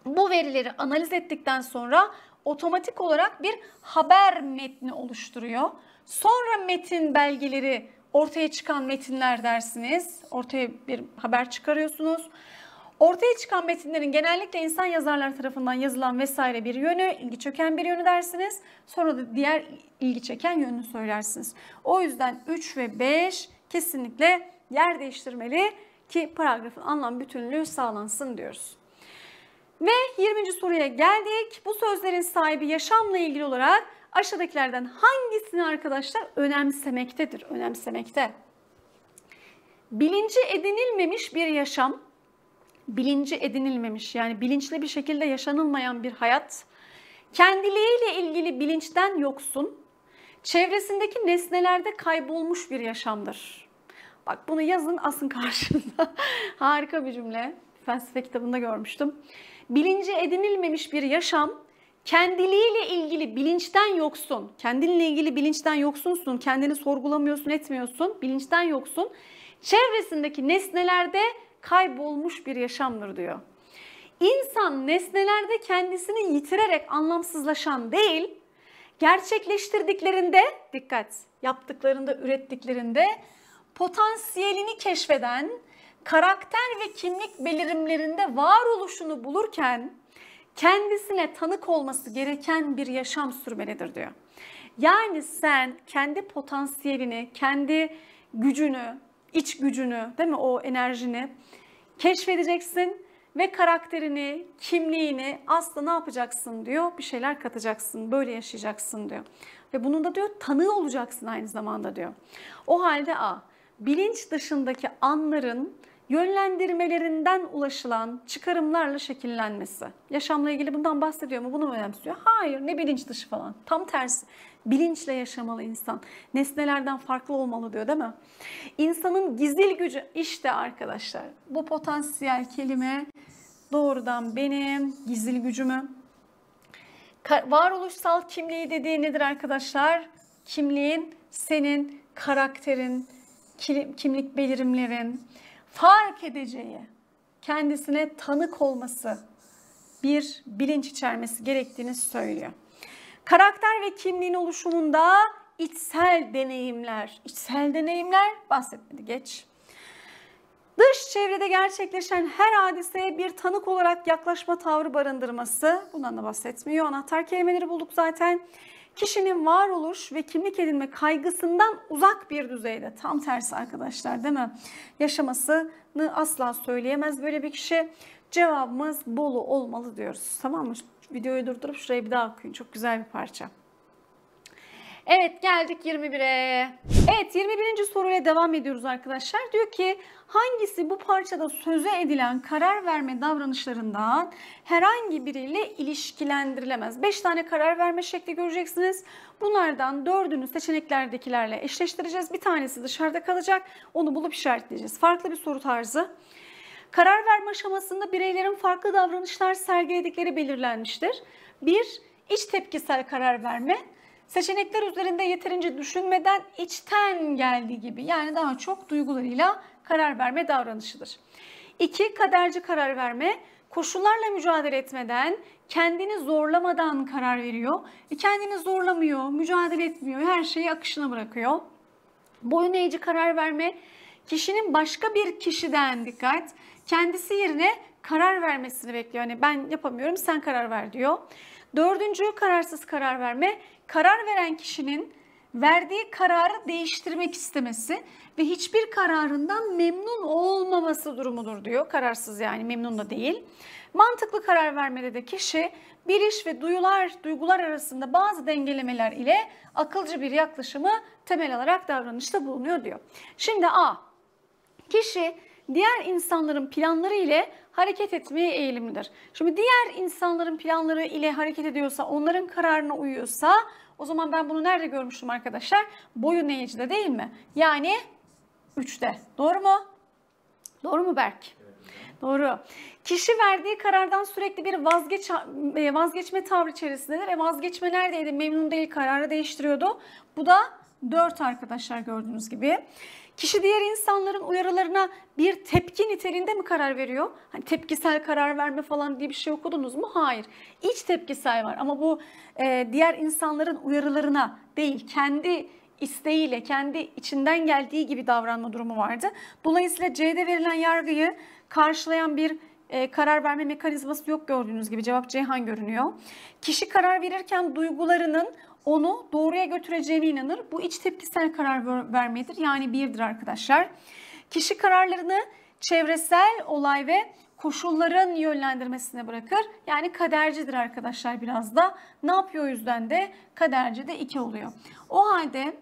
bu verileri analiz ettikten sonra otomatik olarak bir haber metni oluşturuyor sonra metin belgeleri ortaya çıkan metinler dersiniz. Ortaya bir haber çıkarıyorsunuz. Ortaya çıkan metinlerin genellikle insan yazarlar tarafından yazılan vesaire bir yönü, ilgi çeken bir yönü dersiniz. Sonra da diğer ilgi çeken yönünü söylersiniz. O yüzden 3 ve 5 kesinlikle yer değiştirmeli ki paragrafın anlam bütünlüğü sağlansın diyoruz. Ve 20. soruya geldik. Bu sözlerin sahibi yaşamla ilgili olarak Aşağıdakilerden hangisini arkadaşlar önemsemektedir? Önemsemekte. Bilinci edinilmemiş bir yaşam, bilinci edinilmemiş yani bilinçli bir şekilde yaşanılmayan bir hayat, kendiliğiyle ilgili bilinçten yoksun, çevresindeki nesnelerde kaybolmuş bir yaşamdır. Bak bunu yazın asın karşında. Harika bir cümle. Felsefe kitabında görmüştüm. Bilinci edinilmemiş bir yaşam, kendiliğiyle ilgili bilinçten yoksun, kendinle ilgili bilinçten yoksunsun, kendini sorgulamıyorsun, etmiyorsun, bilinçten yoksun. Çevresindeki nesnelerde kaybolmuş bir yaşamdır diyor. İnsan nesnelerde kendisini yitirerek anlamsızlaşan değil, gerçekleştirdiklerinde, dikkat, yaptıklarında, ürettiklerinde potansiyelini keşfeden, karakter ve kimlik belirimlerinde varoluşunu bulurken kendisine tanık olması gereken bir yaşam sürmelidir diyor. Yani sen kendi potansiyelini, kendi gücünü, iç gücünü, değil mi o enerjini keşfedeceksin ve karakterini, kimliğini asla ne yapacaksın diyor. Bir şeyler katacaksın, böyle yaşayacaksın diyor. Ve bunun da diyor tanığı olacaksın aynı zamanda diyor. O halde A, bilinç dışındaki anların yönlendirmelerinden ulaşılan çıkarımlarla şekillenmesi. Yaşamla ilgili bundan bahsediyor mu? Bunu mu önemsiyor? Hayır, ne bilinç dışı falan. Tam tersi. Bilinçle yaşamalı insan. Nesnelerden farklı olmalı diyor değil mi? İnsanın gizil gücü işte arkadaşlar. Bu potansiyel kelime doğrudan benim gizil gücümü. Varoluşsal kimliği dediği nedir arkadaşlar? Kimliğin senin karakterin, kimlik belirimlerin, fark edeceği, kendisine tanık olması bir bilinç içermesi gerektiğini söylüyor. Karakter ve kimliğin oluşumunda içsel deneyimler, içsel deneyimler bahsetmedi geç. Dış çevrede gerçekleşen her hadiseye bir tanık olarak yaklaşma tavrı barındırması, bundan da bahsetmiyor. Anahtar kelimeleri bulduk zaten kişinin varoluş ve kimlik edinme kaygısından uzak bir düzeyde. Tam tersi arkadaşlar değil mi? Yaşamasını asla söyleyemez böyle bir kişi. Cevabımız Bolu olmalı diyoruz. Tamam mı? Videoyu durdurup şurayı bir daha okuyun. Çok güzel bir parça. Evet geldik 21'e. Evet 21. soruyla devam ediyoruz arkadaşlar. Diyor ki hangisi bu parçada söze edilen karar verme davranışlarından herhangi biriyle ilişkilendirilemez? 5 tane karar verme şekli göreceksiniz. Bunlardan 4'ünü seçeneklerdekilerle eşleştireceğiz. Bir tanesi dışarıda kalacak. Onu bulup işaretleyeceğiz. Farklı bir soru tarzı. Karar verme aşamasında bireylerin farklı davranışlar sergiledikleri belirlenmiştir. 1- iç tepkisel karar verme, seçenekler üzerinde yeterince düşünmeden içten geldiği gibi yani daha çok duygularıyla karar verme davranışıdır. 2. Kaderci karar verme koşullarla mücadele etmeden, kendini zorlamadan karar veriyor. E kendini zorlamıyor, mücadele etmiyor, her şeyi akışına bırakıyor. Boyun eğici karar verme, kişinin başka bir kişiden dikkat, kendisi yerine karar vermesini bekliyor. yani ben yapamıyorum sen karar ver diyor. Dördüncü kararsız karar verme karar veren kişinin verdiği kararı değiştirmek istemesi ve hiçbir kararından memnun olmaması durumudur diyor. Kararsız yani memnun da değil. Mantıklı karar vermede de kişi biliş ve duyular, duygular arasında bazı dengelemeler ile akılcı bir yaklaşımı temel alarak davranışta bulunuyor diyor. Şimdi A. Kişi diğer insanların planları ile hareket etmeye eğilimlidir. Şimdi diğer insanların planları ile hareket ediyorsa, onların kararına uyuyorsa o zaman ben bunu nerede görmüştüm arkadaşlar? Boyun eğicide değil mi? Yani 3'te. Doğru mu? Doğru mu Berk? Doğru. Kişi verdiği karardan sürekli bir vazgeç, e, vazgeçme tavrı içerisindedir ve vazgeçme neredeydi? Memnun değil kararı değiştiriyordu. Bu da 4 arkadaşlar gördüğünüz gibi. Kişi diğer insanların uyarılarına bir tepki niteliğinde mi karar veriyor? Hani tepkisel karar verme falan diye bir şey okudunuz mu? Hayır. İç tepkisel var ama bu e, diğer insanların uyarılarına değil, kendi isteğiyle, kendi içinden geldiği gibi davranma durumu vardı. Dolayısıyla C'de verilen yargıyı karşılayan bir e, karar verme mekanizması yok gördüğünüz gibi cevap Ceyhan görünüyor. Kişi karar verirken duygularının onu doğruya götüreceğine inanır. Bu iç tepkisel karar vermedir. Yani birdir arkadaşlar. Kişi kararlarını çevresel olay ve koşulların yönlendirmesine bırakır. Yani kadercidir arkadaşlar biraz da. Ne yapıyor o yüzden de? Kaderci de 2 oluyor. O halde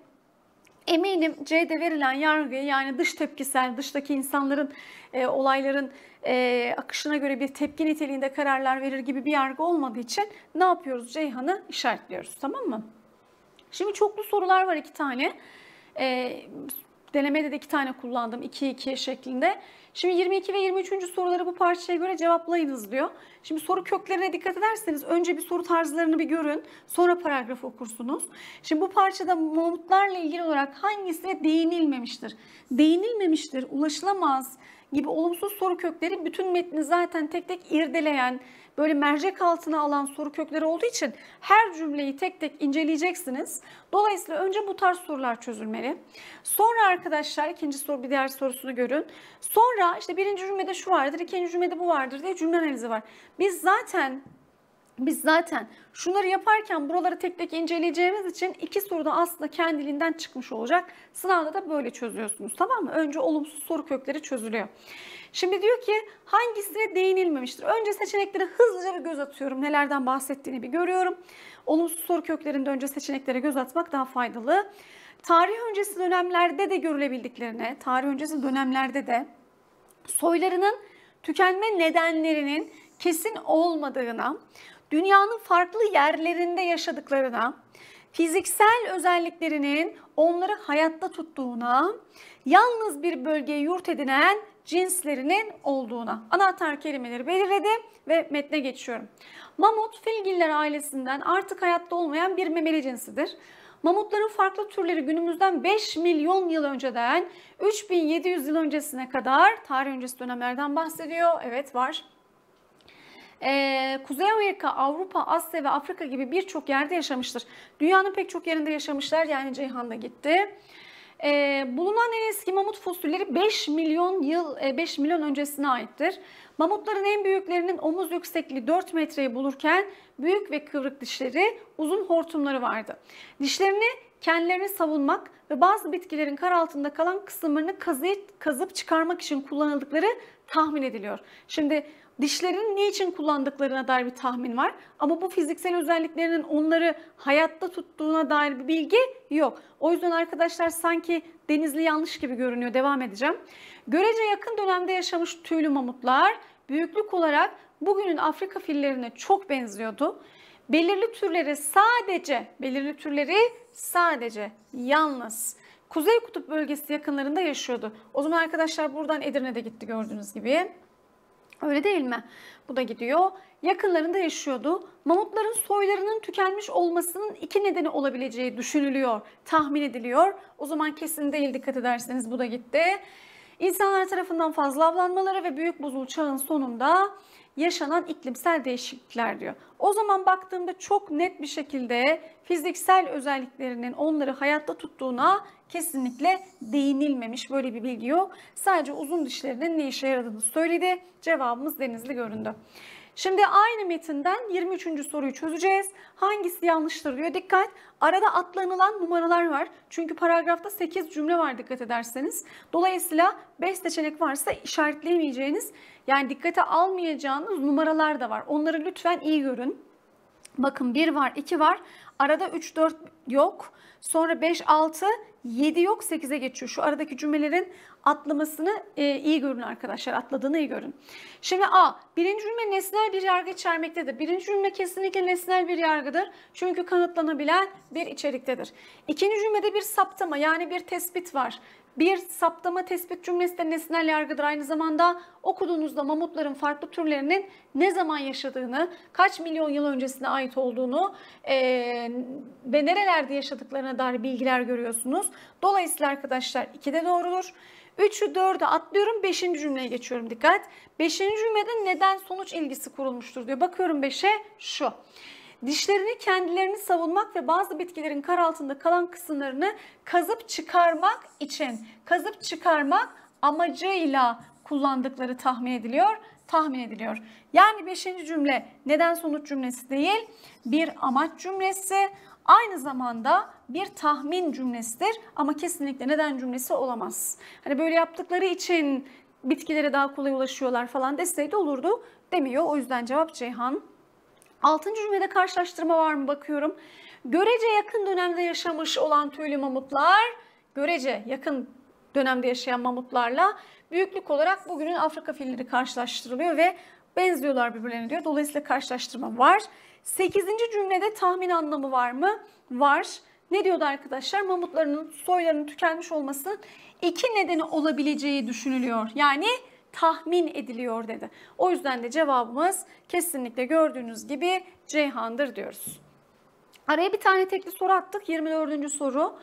eminim C'de verilen yargıya yani dış tepkisel, dıştaki insanların e, olayların e, akışına göre bir tepki niteliğinde kararlar verir gibi bir yargı olmadığı için ne yapıyoruz? Ceyhan'ı işaretliyoruz tamam mı? Şimdi çoklu sorular var iki tane. E, denemede de iki tane kullandım 2-2 şeklinde. Şimdi 22 ve 23. soruları bu parçaya göre cevaplayınız diyor. Şimdi soru köklerine dikkat ederseniz önce bir soru tarzlarını bir görün. Sonra paragraf okursunuz. Şimdi bu parçada mamutlarla ilgili olarak hangisine değinilmemiştir? Değinilmemiştir, ulaşılamaz gibi olumsuz soru kökleri bütün metni zaten tek tek irdeleyen, böyle mercek altına alan soru kökleri olduğu için her cümleyi tek tek inceleyeceksiniz. Dolayısıyla önce bu tarz sorular çözülmeli. Sonra arkadaşlar ikinci soru bir diğer sorusunu görün. Sonra işte birinci cümlede şu vardır, ikinci cümlede bu vardır diye cümle analizi var. Biz zaten biz zaten şunları yaparken buraları tek tek inceleyeceğimiz için iki soruda aslında kendiliğinden çıkmış olacak. Sınavda da böyle çözüyorsunuz tamam mı? Önce olumsuz soru kökleri çözülüyor. Şimdi diyor ki hangisine değinilmemiştir? Önce seçeneklere hızlıca bir göz atıyorum. Nelerden bahsettiğini bir görüyorum. Olumsuz soru köklerinde önce seçeneklere göz atmak daha faydalı. Tarih öncesi dönemlerde de görülebildiklerine, tarih öncesi dönemlerde de soylarının tükenme nedenlerinin kesin olmadığına, dünyanın farklı yerlerinde yaşadıklarına, fiziksel özelliklerinin onları hayatta tuttuğuna, yalnız bir bölgeye yurt edinen cinslerinin olduğuna. Anahtar kelimeleri belirledi ve metne geçiyorum. Mamut, filgiller ailesinden artık hayatta olmayan bir memeli cinsidir. Mamutların farklı türleri günümüzden 5 milyon yıl önceden 3700 yıl öncesine kadar tarih öncesi dönemlerden bahsediyor. Evet var. Ee, Kuzey Amerika, Avrupa, Asya ve Afrika gibi birçok yerde yaşamıştır. Dünyanın pek çok yerinde yaşamışlar yani Ceyhan da gitti. Ee, bulunan en eski mamut fosilleri 5 milyon yıl 5 e, milyon öncesine aittir. Mamutların en büyüklerinin omuz yüksekliği 4 metreyi bulurken büyük ve kıvrık dişleri, uzun hortumları vardı. Dişlerini kendilerini savunmak ve bazı bitkilerin kar altında kalan kısımlarını kazı, kazıp çıkarmak için kullanıldıkları tahmin ediliyor. Şimdi dişlerini için kullandıklarına dair bir tahmin var. Ama bu fiziksel özelliklerinin onları hayatta tuttuğuna dair bir bilgi yok. O yüzden arkadaşlar sanki denizli yanlış gibi görünüyor. Devam edeceğim. Görece yakın dönemde yaşamış tüylü mamutlar büyüklük olarak bugünün Afrika fillerine çok benziyordu. Belirli türleri sadece, belirli türleri sadece yalnız Kuzey Kutup bölgesi yakınlarında yaşıyordu. O zaman arkadaşlar buradan Edirne'de gitti gördüğünüz gibi. Öyle değil mi? Bu da gidiyor. Yakınlarında yaşıyordu. Mamutların soylarının tükenmiş olmasının iki nedeni olabileceği düşünülüyor, tahmin ediliyor. O zaman kesin değil dikkat ederseniz bu da gitti. İnsanlar tarafından fazla avlanmaları ve büyük buzul çağın sonunda yaşanan iklimsel değişiklikler diyor. O zaman baktığımda çok net bir şekilde fiziksel özelliklerinin onları hayatta tuttuğuna kesinlikle değinilmemiş. Böyle bir bilgi yok. Sadece uzun dişlerinin ne işe yaradığını söyledi. Cevabımız denizli göründü. Şimdi aynı metinden 23. soruyu çözeceğiz. Hangisi yanlıştır diyor. Dikkat arada atlanılan numaralar var. Çünkü paragrafta 8 cümle var dikkat ederseniz. Dolayısıyla 5 seçenek varsa işaretleyemeyeceğiniz yani dikkate almayacağınız numaralar da var. Onları lütfen iyi görün. Bakın 1 var, 2 var. Arada 3, 4 yok. Sonra 5, 6, 7 yok 8'e geçiyor. Şu aradaki cümlelerin atlamasını e, iyi görün arkadaşlar. Atladığını iyi görün. Şimdi A. Birinci cümle nesnel bir yargı içermektedir. Birinci cümle kesinlikle nesnel bir yargıdır. Çünkü kanıtlanabilen bir içeriktedir. İkinci cümlede bir saptama yani bir tespit var. Bir saptama tespit cümlesi de nesnel yargıdır. Aynı zamanda okuduğunuzda mamutların farklı türlerinin ne zaman yaşadığını, kaç milyon yıl öncesine ait olduğunu e, ve nerelerde yaşadıklarına dair bilgiler görüyorsunuz. Dolayısıyla arkadaşlar 2 de doğrudur. 3'ü 4'ü atlıyorum 5. cümleye geçiyorum dikkat. 5. cümlede neden sonuç ilgisi kurulmuştur diyor. Bakıyorum 5'e şu. Dişlerini kendilerini savunmak ve bazı bitkilerin kar altında kalan kısımlarını kazıp çıkarmak için kazıp çıkarmak amacıyla kullandıkları tahmin ediliyor tahmin ediliyor. Yani 5. cümle neden sonuç cümlesi değil bir amaç cümlesi aynı zamanda bir tahmin cümlesidir ama kesinlikle neden cümlesi olamaz. Hani böyle yaptıkları için bitkilere daha kolay ulaşıyorlar falan deseydi olurdu demiyor. O yüzden cevap Ceyhan. Altıncı cümlede karşılaştırma var mı bakıyorum. Görece yakın dönemde yaşamış olan tüylü mamutlar, görece yakın dönemde yaşayan mamutlarla büyüklük olarak bugünün Afrika filleri karşılaştırılıyor ve benziyorlar birbirlerine diyor. Dolayısıyla karşılaştırma var. Sekizinci cümlede tahmin anlamı var mı? Var. Ne diyordu arkadaşlar? Mamutlarının soylarının tükenmiş olmasının iki nedeni olabileceği düşünülüyor. Yani tahmin ediliyor dedi. O yüzden de cevabımız kesinlikle gördüğünüz gibi Ceyhan'dır diyoruz. Araya bir tane tekli soru attık. 24. soru.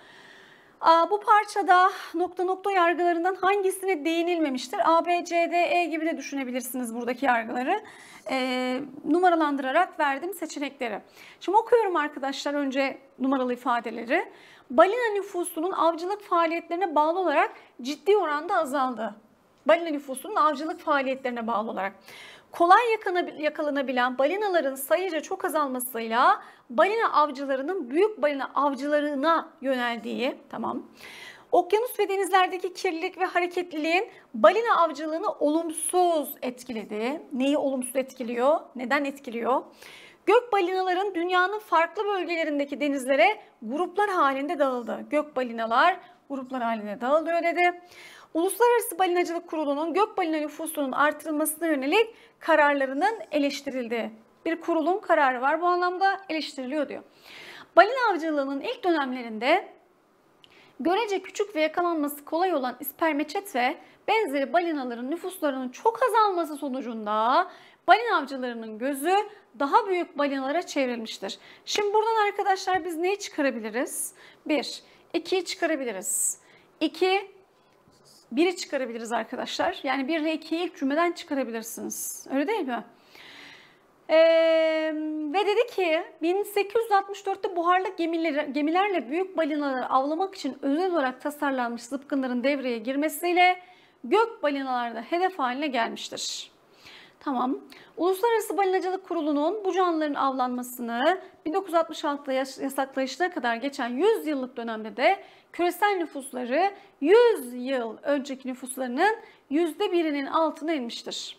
Bu parçada nokta nokta yargılarından hangisine değinilmemiştir? A, B, C, D, E gibi de düşünebilirsiniz buradaki yargıları. E, numaralandırarak verdim seçenekleri. Şimdi okuyorum arkadaşlar önce numaralı ifadeleri. Balina nüfusunun avcılık faaliyetlerine bağlı olarak ciddi oranda azaldı. Balina nüfusunun avcılık faaliyetlerine bağlı olarak kolay yakalanabilen balinaların sayıca çok azalmasıyla balina avcılarının büyük balina avcılarına yöneldiği, tamam. Okyanus ve denizlerdeki kirlilik ve hareketliliğin balina avcılığını olumsuz etkiledi. Neyi olumsuz etkiliyor? Neden etkiliyor? Gök balinaların dünyanın farklı bölgelerindeki denizlere gruplar halinde dağıldı. Gök balinalar gruplar halinde dağılıyor dedi. Uluslararası Balinacılık Kurulu'nun gök balina nüfusunun artırılmasına yönelik kararlarının eleştirildiği bir kurulun kararı var. Bu anlamda eleştiriliyor diyor. Balina avcılığının ilk dönemlerinde görece küçük ve yakalanması kolay olan ispermeçet ve benzeri balinaların nüfuslarının çok azalması sonucunda balin avcılarının gözü daha büyük balinalara çevrilmiştir. Şimdi buradan arkadaşlar biz neyi çıkarabiliriz? 1. 2'yi çıkarabiliriz. 2 biri çıkarabiliriz arkadaşlar. Yani bir ile ilk cümleden çıkarabilirsiniz. Öyle değil mi? Ee, ve dedi ki 1864'te buharlı gemileri, gemilerle büyük balinaları avlamak için özel olarak tasarlanmış zıpkınların devreye girmesiyle gök balinaları da hedef haline gelmiştir. Tamam. Uluslararası Balinacılık Kurulu'nun bu canlıların avlanmasını 1966'da yasaklayışına kadar geçen 100 yıllık dönemde de küresel nüfusları 100 yıl önceki nüfuslarının %1'inin altına inmiştir.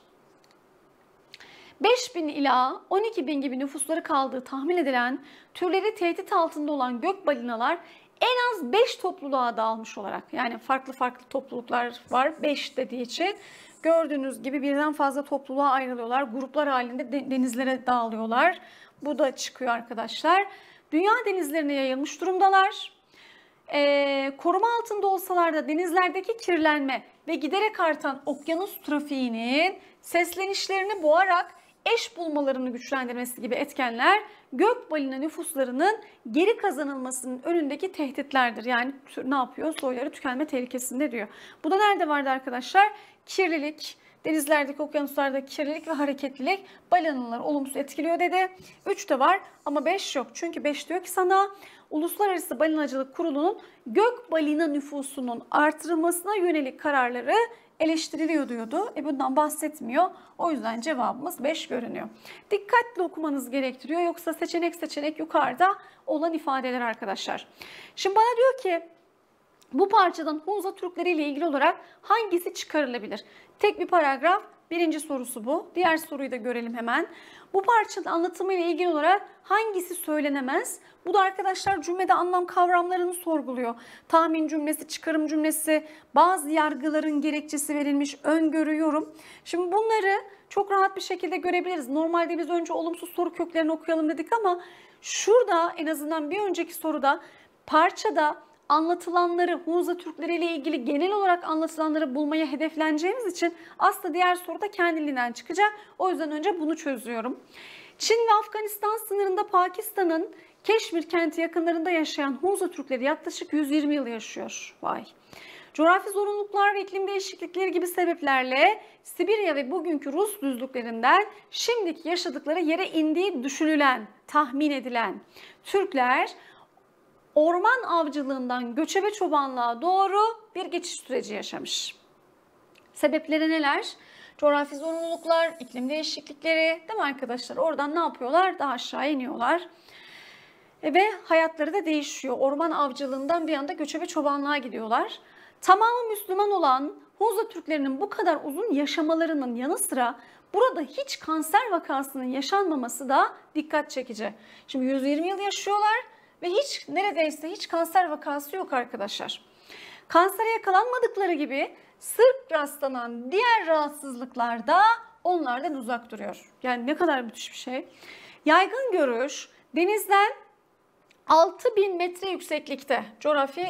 5000 ila 12000 gibi nüfusları kaldığı tahmin edilen türleri tehdit altında olan gök balinalar en az 5 topluluğa dağılmış olarak yani farklı farklı topluluklar var 5 dediği için gördüğünüz gibi birden fazla topluluğa ayrılıyorlar. Gruplar halinde denizlere dağılıyorlar. Bu da çıkıyor arkadaşlar. Dünya denizlerine yayılmış durumdalar e, koruma altında olsalar da denizlerdeki kirlenme ve giderek artan okyanus trafiğinin seslenişlerini boğarak eş bulmalarını güçlendirmesi gibi etkenler gök balina nüfuslarının geri kazanılmasının önündeki tehditlerdir. Yani ne yapıyor? Soyları tükenme tehlikesinde diyor. Bu da nerede vardı arkadaşlar? Kirlilik, denizlerdeki, okyanuslarda kirlilik ve hareketlilik balinaları olumsuz etkiliyor dedi. 3 de var ama 5 yok. Çünkü 5 diyor ki sana Uluslararası Balinacılık Kurulu'nun gök balina nüfusunun artırılmasına yönelik kararları eleştiriliyor diyordu. E bundan bahsetmiyor. O yüzden cevabımız 5 görünüyor. Dikkatli okumanız gerektiriyor. Yoksa seçenek seçenek yukarıda olan ifadeler arkadaşlar. Şimdi bana diyor ki bu parçadan Hunza Türkleri ile ilgili olarak hangisi çıkarılabilir? Tek bir paragraf Birinci sorusu bu. Diğer soruyu da görelim hemen. Bu parçanın anlatımı ile ilgili olarak hangisi söylenemez? Bu da arkadaşlar cümlede anlam kavramlarını sorguluyor. Tahmin cümlesi, çıkarım cümlesi, bazı yargıların gerekçesi verilmiş, öngörü, yorum. Şimdi bunları çok rahat bir şekilde görebiliriz. Normalde biz önce olumsuz soru köklerini okuyalım dedik ama şurada en azından bir önceki soruda parçada anlatılanları, Hunza Türkleri ile ilgili genel olarak anlatılanları bulmaya hedefleneceğimiz için aslında diğer soruda kendiliğinden çıkacak. O yüzden önce bunu çözüyorum. Çin ve Afganistan sınırında Pakistan'ın Keşmir kenti yakınlarında yaşayan Hunza Türkleri yaklaşık 120 yıl yaşıyor. Vay. Coğrafi zorunluluklar ve iklim değişiklikleri gibi sebeplerle Sibirya ve bugünkü Rus düzlüklerinden şimdiki yaşadıkları yere indiği düşünülen, tahmin edilen Türkler orman avcılığından göçebe çobanlığa doğru bir geçiş süreci yaşamış. Sebepleri neler? Coğrafi zorunluluklar, iklim değişiklikleri değil mi arkadaşlar? Oradan ne yapıyorlar? Daha aşağı iniyorlar. E ve hayatları da değişiyor. Orman avcılığından bir anda göçebe çobanlığa gidiyorlar. Tamamı Müslüman olan Hunza Türklerinin bu kadar uzun yaşamalarının yanı sıra burada hiç kanser vakasının yaşanmaması da dikkat çekici. Şimdi 120 yıl yaşıyorlar ve hiç neredeyse hiç kanser vakası yok arkadaşlar. Kansere yakalanmadıkları gibi sırt rastlanan diğer rahatsızlıklarda onlardan uzak duruyor. Yani ne kadar müthiş bir şey. Yaygın görüş denizden 6000 metre yükseklikte coğrafi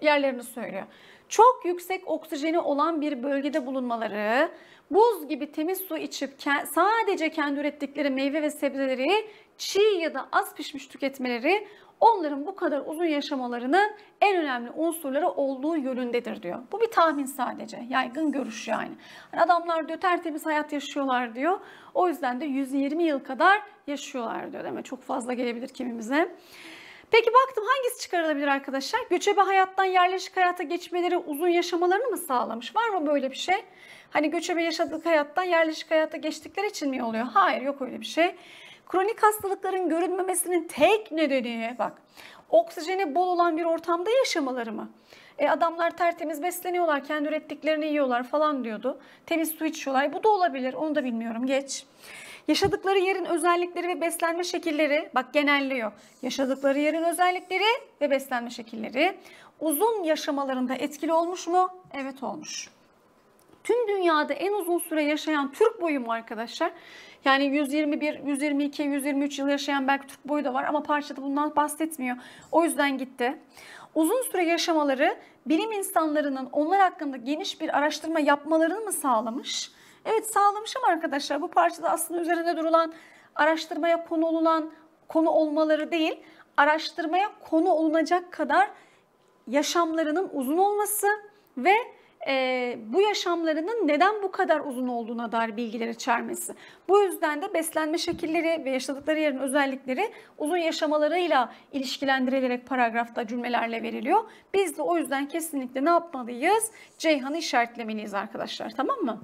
yerlerini söylüyor. Çok yüksek oksijeni olan bir bölgede bulunmaları, buz gibi temiz su içip sadece kendi ürettikleri meyve ve sebzeleri çiğ ya da az pişmiş tüketmeleri onların bu kadar uzun yaşamalarının en önemli unsurları olduğu yönündedir diyor. Bu bir tahmin sadece. Yaygın görüş yani. yani adamlar diyor tertemiz hayat yaşıyorlar diyor. O yüzden de 120 yıl kadar yaşıyorlar diyor. Değil mi? Çok fazla gelebilir kimimize. Peki baktım hangisi çıkarılabilir arkadaşlar? Göçebe hayattan yerleşik hayata geçmeleri uzun yaşamalarını mı sağlamış? Var mı böyle bir şey? Hani göçebe yaşadık hayattan yerleşik hayata geçtikleri için mi oluyor? Hayır yok öyle bir şey. Kronik hastalıkların görünmemesinin tek nedeni bak oksijeni bol olan bir ortamda yaşamaları mı? E adamlar tertemiz besleniyorlar, kendi ürettiklerini yiyorlar falan diyordu. Temiz su içiyorlar. Bu da olabilir. Onu da bilmiyorum. Geç. Yaşadıkları yerin özellikleri ve beslenme şekilleri bak genelliyor. Yaşadıkları yerin özellikleri ve beslenme şekilleri uzun yaşamalarında etkili olmuş mu? Evet olmuş. Tüm dünyada en uzun süre yaşayan Türk boyu mu arkadaşlar? Yani 121, 122, 123 yıl yaşayan belki Türk boyu da var ama parçada bundan bahsetmiyor. O yüzden gitti. Uzun süre yaşamaları bilim insanlarının onlar hakkında geniş bir araştırma yapmalarını mı sağlamış? Evet sağlamış ama arkadaşlar bu parçada aslında üzerinde durulan araştırmaya konu olunan konu olmaları değil, araştırmaya konu olunacak kadar yaşamlarının uzun olması ve e, bu yaşamlarının neden bu kadar uzun olduğuna dair bilgileri içermesi. Bu yüzden de beslenme şekilleri ve yaşadıkları yerin özellikleri uzun yaşamalarıyla ilişkilendirilerek paragrafta cümlelerle veriliyor. Biz de o yüzden kesinlikle ne yapmalıyız? Ceyhan'ı işaretlemeliyiz arkadaşlar tamam mı?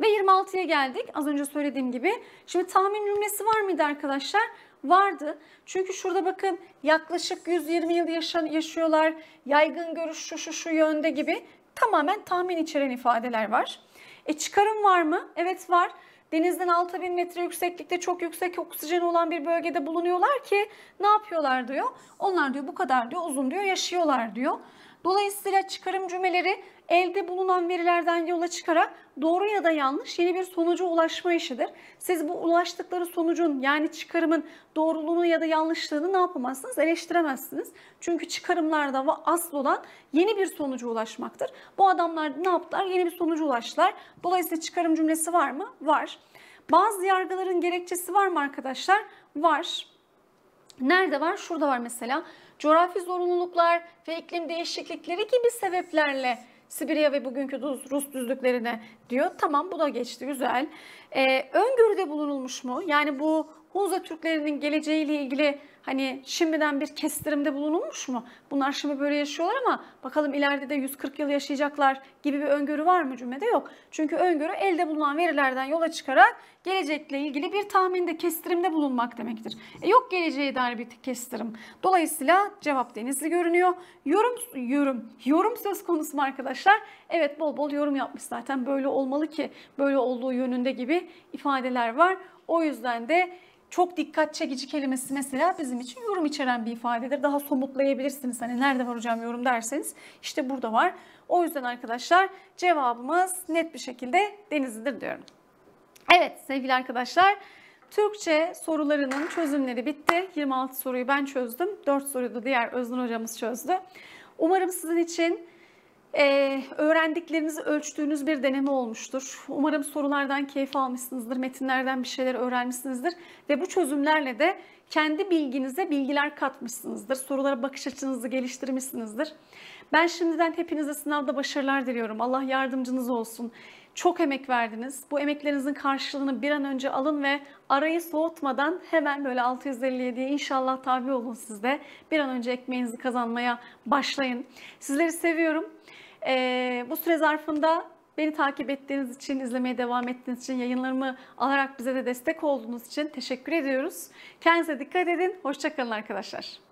Ve 26'ya geldik. Az önce söylediğim gibi. Şimdi tahmin cümlesi var mıydı arkadaşlar? vardı. Çünkü şurada bakın yaklaşık 120 yıl yaşan yaşıyorlar, yaygın görüş şu şu şu yönde gibi tamamen tahmin içeren ifadeler var. E çıkarım var mı? Evet var. Denizden 6000 metre yükseklikte çok yüksek oksijen olan bir bölgede bulunuyorlar ki ne yapıyorlar diyor. Onlar diyor bu kadar diyor uzun diyor yaşıyorlar diyor. Dolayısıyla çıkarım cümleleri elde bulunan verilerden yola çıkarak doğru ya da yanlış yeni bir sonuca ulaşma işidir. Siz bu ulaştıkları sonucun yani çıkarımın doğruluğunu ya da yanlışlığını ne yapamazsınız? Eleştiremezsiniz. Çünkü çıkarımlarda asıl olan yeni bir sonuca ulaşmaktır. Bu adamlar ne yaptılar? Yeni bir sonuca ulaştılar. Dolayısıyla çıkarım cümlesi var mı? Var. Bazı yargıların gerekçesi var mı arkadaşlar? Var. Nerede var? Şurada var mesela coğrafi zorunluluklar ve iklim değişiklikleri gibi sebeplerle Sibirya ve bugünkü Rus düzlüklerine diyor. Tamam bu da geçti güzel. Ee, öngörüde bulunulmuş mu? Yani bu Hunza Türklerinin geleceğiyle ilgili hani şimdiden bir kestirimde bulunulmuş mu? Bunlar şimdi böyle yaşıyorlar ama bakalım ileride de 140 yıl yaşayacaklar gibi bir öngörü var mı cümlede? Yok. Çünkü öngörü elde bulunan verilerden yola çıkarak gelecekle ilgili bir tahminde kestirimde bulunmak demektir. E yok geleceğe dair bir kestirim. Dolayısıyla cevap denizli görünüyor. Yorum, yorum, yorum söz konusu mu arkadaşlar? Evet bol bol yorum yapmış zaten böyle olmalı ki böyle olduğu yönünde gibi ifadeler var. O yüzden de çok dikkat çekici kelimesi mesela bizim için yorum içeren bir ifadedir. Daha somutlayabilirsiniz. Hani nerede var hocam yorum derseniz işte burada var. O yüzden arkadaşlar cevabımız net bir şekilde denizlidir diyorum. Evet sevgili arkadaşlar Türkçe sorularının çözümleri bitti. 26 soruyu ben çözdüm. 4 soruyu da diğer Özgün hocamız çözdü. Umarım sizin için ee, öğrendiklerinizi ölçtüğünüz bir deneme olmuştur. Umarım sorulardan keyif almışsınızdır, metinlerden bir şeyler öğrenmişsinizdir ve bu çözümlerle de kendi bilginize bilgiler katmışsınızdır. Sorulara bakış açınızı geliştirmişsinizdir. Ben şimdiden hepinize sınavda başarılar diliyorum. Allah yardımcınız olsun. Çok emek verdiniz. Bu emeklerinizin karşılığını bir an önce alın ve arayı soğutmadan hemen böyle 657'ye inşallah tabi olun siz de. Bir an önce ekmeğinizi kazanmaya başlayın. Sizleri seviyorum. E, bu süre zarfında beni takip ettiğiniz için, izlemeye devam ettiğiniz için, yayınlarımı alarak bize de destek olduğunuz için teşekkür ediyoruz. Kendinize dikkat edin. Hoşçakalın arkadaşlar.